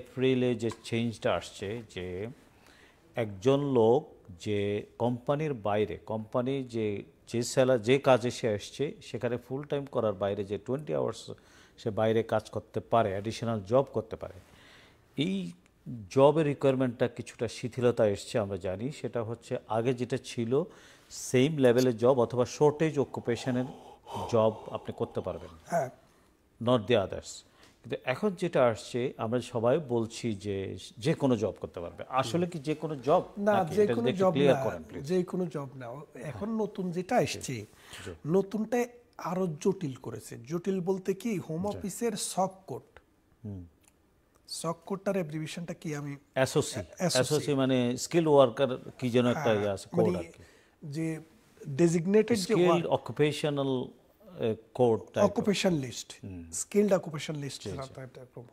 এপ্রিলে যে চেঞ্জটা আসছে যে একজন লোক যে কোম্পানির বাইরে কোম্পানি যে যে স্যালা যে কাজে সে আসছে সেখানে ফুল টাইম করার বাইরে যে টোয়েন্টি আওয়ার্স সে বাইরে কাজ করতে পারে অ্যাডিশনাল জব করতে পারে এই জবের রিকোয়ারমেন্টটা কিছুটা শিথিলতা এসছে আমরা জানি সেটা হচ্ছে আগে যেটা ছিল সেম লেভেলের জব অথবা শর্টেজ অকুপেশনের জব আপনি করতে পারবেন হ্যাঁ নট দি আদার্স কিন্তু এখন যেটা আসছে আমরা সবাই বলছি যে যে কোনো জব করতে পারবে আসলে কি যে কোনো জব না যে কোনো জব না যে কোনো জব না এখন হ্যাঁ। নতুন যেটা আসছে নতুনটা আরো জটিল করেছে জটিল বলতে কি হোম অফিসের সক কোড সক কোটটার অ্যাব্রিভিশনটা কি আমি এসওসি এসওসি মানে স্কিল ওয়ার্কার কি যেন একটা হ্যাঁ, ইয়ে আছে মানে কোড যে ডেজিগনেটেড যে occupational code occupation list skilled occupation list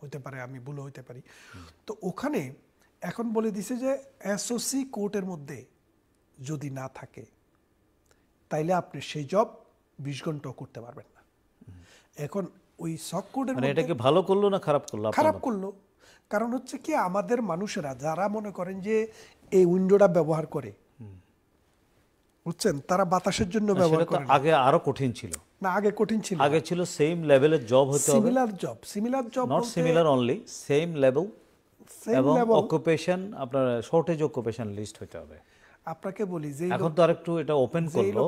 হতে পারে আমি ভুল হতে পারি তো ওখানে এখন বলে দিছে যে এসওসি কোর্টের মধ্যে যদি না থাকে তাইলে আপনি সেই জব বিশ ঘন্টাও করতে পারবেন না এখন ওই সক কোডের মানে এটাকে ভালো করলো না খারাপ করলো খারাপ করলো কারণ হচ্ছে কি আমাদের মানুষেরা যারা মনে করেন যে এই উইন্ডোটা ব্যবহার করে বুঝছেন তারা বাতাসের জন্য ব্যবহার করে আগে আরো কঠিন ছিল না আগে কঠিন ছিল আগে ছিল সেম লেভেলের জব হতে হবে similar job similar job not similar only same level এবং অকুপেশন আপনার শর্টেজ অকুপেশন লিস্ট হতে হবে আপনাকে বলি যে এখন তো আরেকটু এটা ওপেন করলো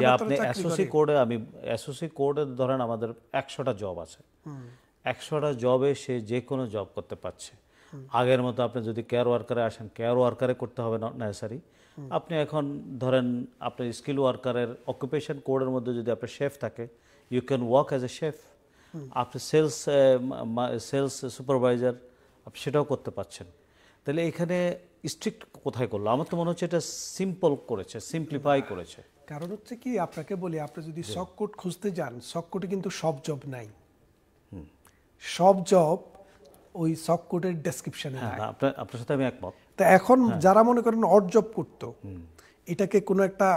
যে আপনি এসওসি কোডে আমি এসওসি কোডে ধরেন আমাদের একশোটা জব আছে একশোটা জবে সে যে কোনো জব করতে পারছে আগের মতো আপনি যদি কেয়ার ওয়ার্কারে আসেন কেয়ার ওয়ার্কারে করতে হবে নট নেসারি আপনি এখন ধরেন আপনার স্কিল ওয়ার্কারের অকুপেশন কোডের মধ্যে যদি আপনার শেফ থাকে you can work as a chef আপনি সেলস সেলস সুপারভাইজার আপনি সেটাও করতে পারছেন তাহলে এখানে স্ট্রিক্ট কোথায় করলো আমার তো মনে হচ্ছে এটা সিম্পল করেছে সিম্পলিফাই করেছে কারণ হচ্ছে কি আপনাকে বলি আপনি যদি কোট খুঁজতে যান কোটে কিন্তু সব জব নাই সব জব ওই কোডের ডেসক্রিপশানে হ্যাঁ, হ্যাঁ, আপনার আপনার সাথে আমি একমত তা এখন হ্যাঁ। যারা মনে করেন অর্জব করতো এটাকে কোনো একটা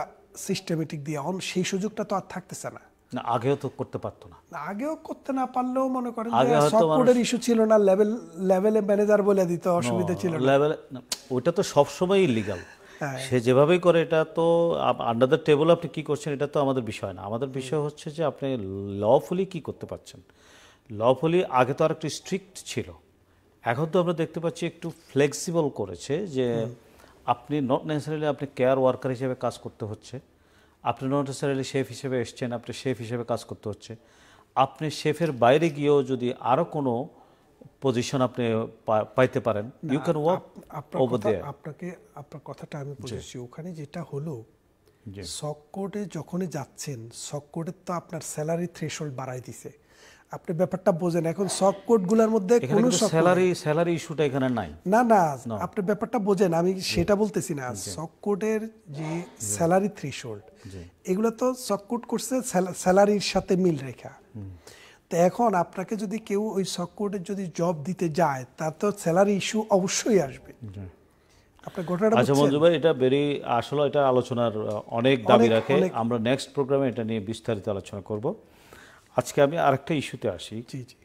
সিস্টেমেটিক দিয়ে অন সেই সুযোগটা তো আর থাকতেছে না না আগেও তো করতে পারতো না আগেও করতে না পারলেও মনে করেন সফটওয়্যার ইস্যু ছিল না লেভেল লেভেলে ম্যানেজার বলে দিতে অসুবিধা ছিল লেভেল ওইটা তো সময় ইলিগাল হ্যাঁ। সে যেভাবেই করে এটা তো আন্ডার দ্য টেবল আপনি কি করছেন এটা তো আমাদের বিষয় না আমাদের বিষয় হচ্ছে যে আপনি লফুলি কি করতে পারছেন লফুলি আগে তো আর একটু স্ট্রিক্ট ছিল এখন তো আমরা দেখতে পাচ্ছি একটু ফ্লেক্সিবল করেছে যে আপনি নট নেসারেলি আপনি কেয়ার ওয়ার্কার হিসেবে কাজ করতে হচ্ছে আপনি নট নেসারেলি শেফ হিসেবে এসছেন আপনি শেফ হিসেবে কাজ করতে হচ্ছে আপনি শেফের বাইরে গিয়েও যদি আরও কোনো পজিশন আপনি পাইতে পারেন ইউ ক্যান ওয়ার্ক আপনাকে আপনার কথাটা আমি বলেছি ওখানে যেটা হলো সকোর্টে কোর্টে যখনই যাচ্ছেন সক কোর্টের তো আপনার স্যালারি থ্রেশোল্ড বাড়াই দিছে আপনি ব্যাপারটা বোঝেন এখন সক গুলার মধ্যে কোনো স্যালারি স্যালারি ইস্যুটা এখানে নাই না না আপনি ব্যাপারটা বোঝেন আমি সেটা বলতেছি না সক কোডের যে স্যালারি থ্রিশোল্ড এগুলো তো সক কোর্ট করছে স্যালারির সাথে মিল রেখা তো এখন আপনাকে যদি কেউ ওই সক কোর্টে যদি জব দিতে যায় তা তো স্যালারি ইস্যু অবশ্যই আসবে আপনার ঘটনাটা আচ্ছা মঞ্জু ভাই এটা বেরি আসলে এটা আলোচনার অনেক দাবি রাখে আমরা নেক্সট প্রোগ্রামে এটা নিয়ে বিস্তারিত আলোচনা করব আজকে আমি আরেকটা ইস্যুতে আসি জি জি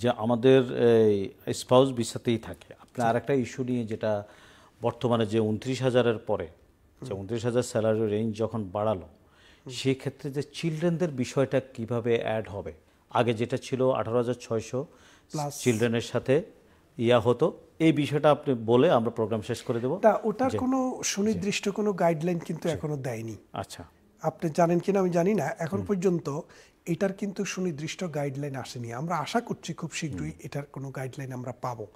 যে আমাদের স্পাউস বিসাতেই থাকে আপনি আরেকটা ইস্যু নিয়ে যেটা বর্তমানে যে উনত্রিশ হাজারের পরে যে উনত্রিশ হাজার স্যালারি রেঞ্জ যখন বাড়ালো সেক্ষেত্রে যে চিলড্রেনদের বিষয়টা কিভাবে অ্যাড হবে আগে যেটা ছিল আঠারো হাজার ছয়শো চিলড্রেনের সাথে ইয়া হতো এই বিষয়টা আপনি বলে আমরা প্রোগ্রাম শেষ করে দেবো তা ওটার কোনো সুনির্দিষ্ট কোনো গাইডলাইন কিন্তু এখনো দেয়নি আচ্ছা আপনি জানেন কিনা আমি জানি না এখন পর্যন্ত এটার কিন্তু সুনির্দিষ্ট গাইডলাইন আসেনি আমরা আশা করছি খুব শীঘ্রই এটার কোনো গাইডলাইন আমরা পাবো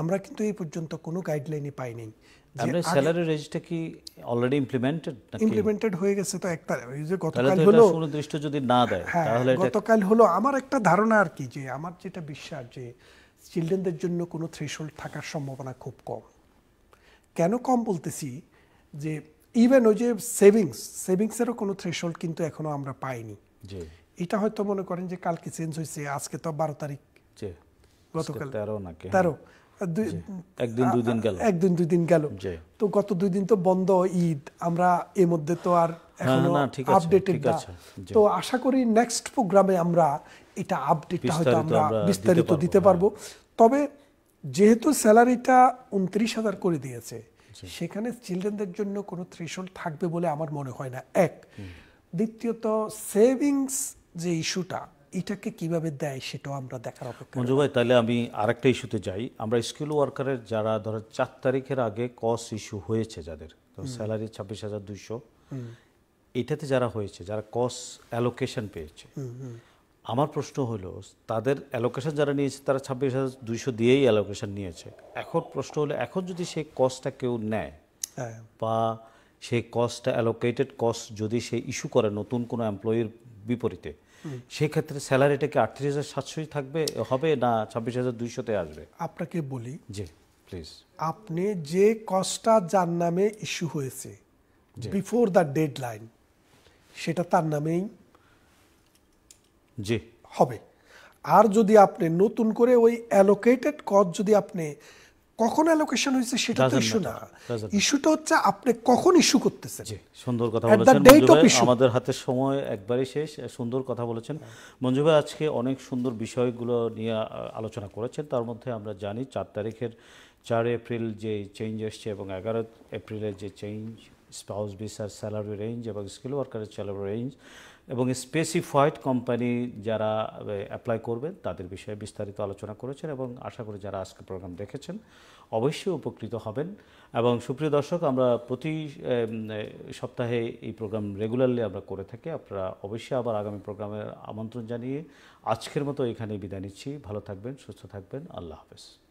আমরা কিন্তু এই পর্যন্ত কোনো গাইডলাইনই পাইনি আমরা স্যালারি কি অলরেডি ইমপ্লিমেন্টেড নাকি ইমপ্লিমেন্টেড হয়ে গেছে তো এই যে গতকাল হলো সুনির্দিষ্ট যদি না দেয় হ্যাঁ, তাহলে গতকাল হলো আমার একটা ধারণা আর কি যে আমার যেটা বিশ্বাস যে চিলড্রেনদের জন্য কোনো থ্রেশহোল্ড থাকার সম্ভাবনা খুব কম কেন কম বলতেছি যে ইভেন ওই যে সেভিংস সেভিংসেরও কোনো থ্রেশহোল্ড কিন্তু এখনো আমরা পাইনি এটা হয়তো মনে করেন যে কালকে চেঞ্জ হয়েছে আজকে তো বারো তারিখ গতকাল তেরো নাকি হ্যাঁ। তেরো একদিন দুই দিন গেল একদিন দুই দিন গেল তো গত দুই দিন তো বন্ধ ঈদ আমরা এর মধ্যে তো আর হ্যাঁ, তো আশা করি নেক্সট প্রোগ্রামে আমরা এটা হয়তো আমরা বিস্তারিত দিতে হ্যাঁ। পারবো তবে যেহেতু স্যালারিটা উনত্রিশ হাজার করে দিয়েছে সেখানে চিলড্রেনদের জন্য কোনো থ্রেশল থাকবে বলে আমার মনে হয় না এক দ্বিতীয়ত সেভিংস যে ইস্যুটা এটাকে কিভাবে দেয় সেটাও আমরা দেখার অপেক্ষা মঞ্জু ভাই তাহলে আমি আরেকটা ইস্যুতে যাই আমরা স্কিল ওয়ার্কারের যারা ধরো চার তারিখের আগে কস ইস্যু হয়েছে যাদের স্যালারি ছাব্বিশ হাজার দুইশো এটাতে যারা হয়েছে যারা কস অ্যালোকেশন পেয়েছে আমার প্রশ্ন হলো তাদের অ্যালোকেশন যারা নিয়েছে তারা ছাব্বিশ হাজার দুইশো দিয়েই অ্যালোকেশন নিয়েছে এখন প্রশ্ন হলো এখন যদি সেই কসটা কেউ নেয় হ্যাঁ। বা সেই কস্টটা অ্যালোকেটেড কস্ট যদি সে ইস্যু করে নতুন কোনো এমপ্লয়ির বিপরীতে সেক্ষেত্রে স্যালারিটা কি আটত্রিশ হাজার সাতশোই থাকবে হবে না ছাব্বিশ হাজার দুইশোতে আসবে আপনাকে বলি যে প্লিজ আপনি যে কস্টা যার নামে ইস্যু হয়েছে বিফোর দ্য ডেড লাইন সেটা তার নামেই যে হবে আর যদি আপনি নতুন করে ওই অ্যালোকেটেড কস্ট যদি আপনি কখন অ্যালোকেশন হয়েছে সেটা তো ইস্যু না ইস্যুটা হচ্ছে আপনি কখন ইস্যু করতেছেন সুন্দর কথা বলেছেন আমাদের হাতে সময় একবারই শেষ সুন্দর কথা বলেছেন মঞ্জু ভাই আজকে অনেক সুন্দর বিষয়গুলো নিয়ে আলোচনা করেছেন তার মধ্যে আমরা জানি চার তারিখের চার এপ্রিল যে চেঞ্জ এসছে এবং এগারো এপ্রিলের যে চেঞ্জ স্পাউস বিসার স্যালারি রেঞ্জ এবং স্কিল ওয়ার্কারের স্যালারি রেঞ্জ এবং স্পেসিফাইড কোম্পানি যারা অ্যাপ্লাই করবেন তাদের বিষয়ে বিস্তারিত আলোচনা করেছেন এবং আশা করি যারা আজকে প্রোগ্রাম দেখেছেন অবশ্যই উপকৃত হবেন এবং সুপ্রিয় দর্শক আমরা প্রতি সপ্তাহে এই প্রোগ্রাম রেগুলারলি আমরা করে থাকি আপনারা অবশ্যই আবার আগামী প্রোগ্রামের আমন্ত্রণ জানিয়ে আজকের মতো এখানে বিদায় নিচ্ছি ভালো থাকবেন সুস্থ থাকবেন আল্লাহ হাফেজ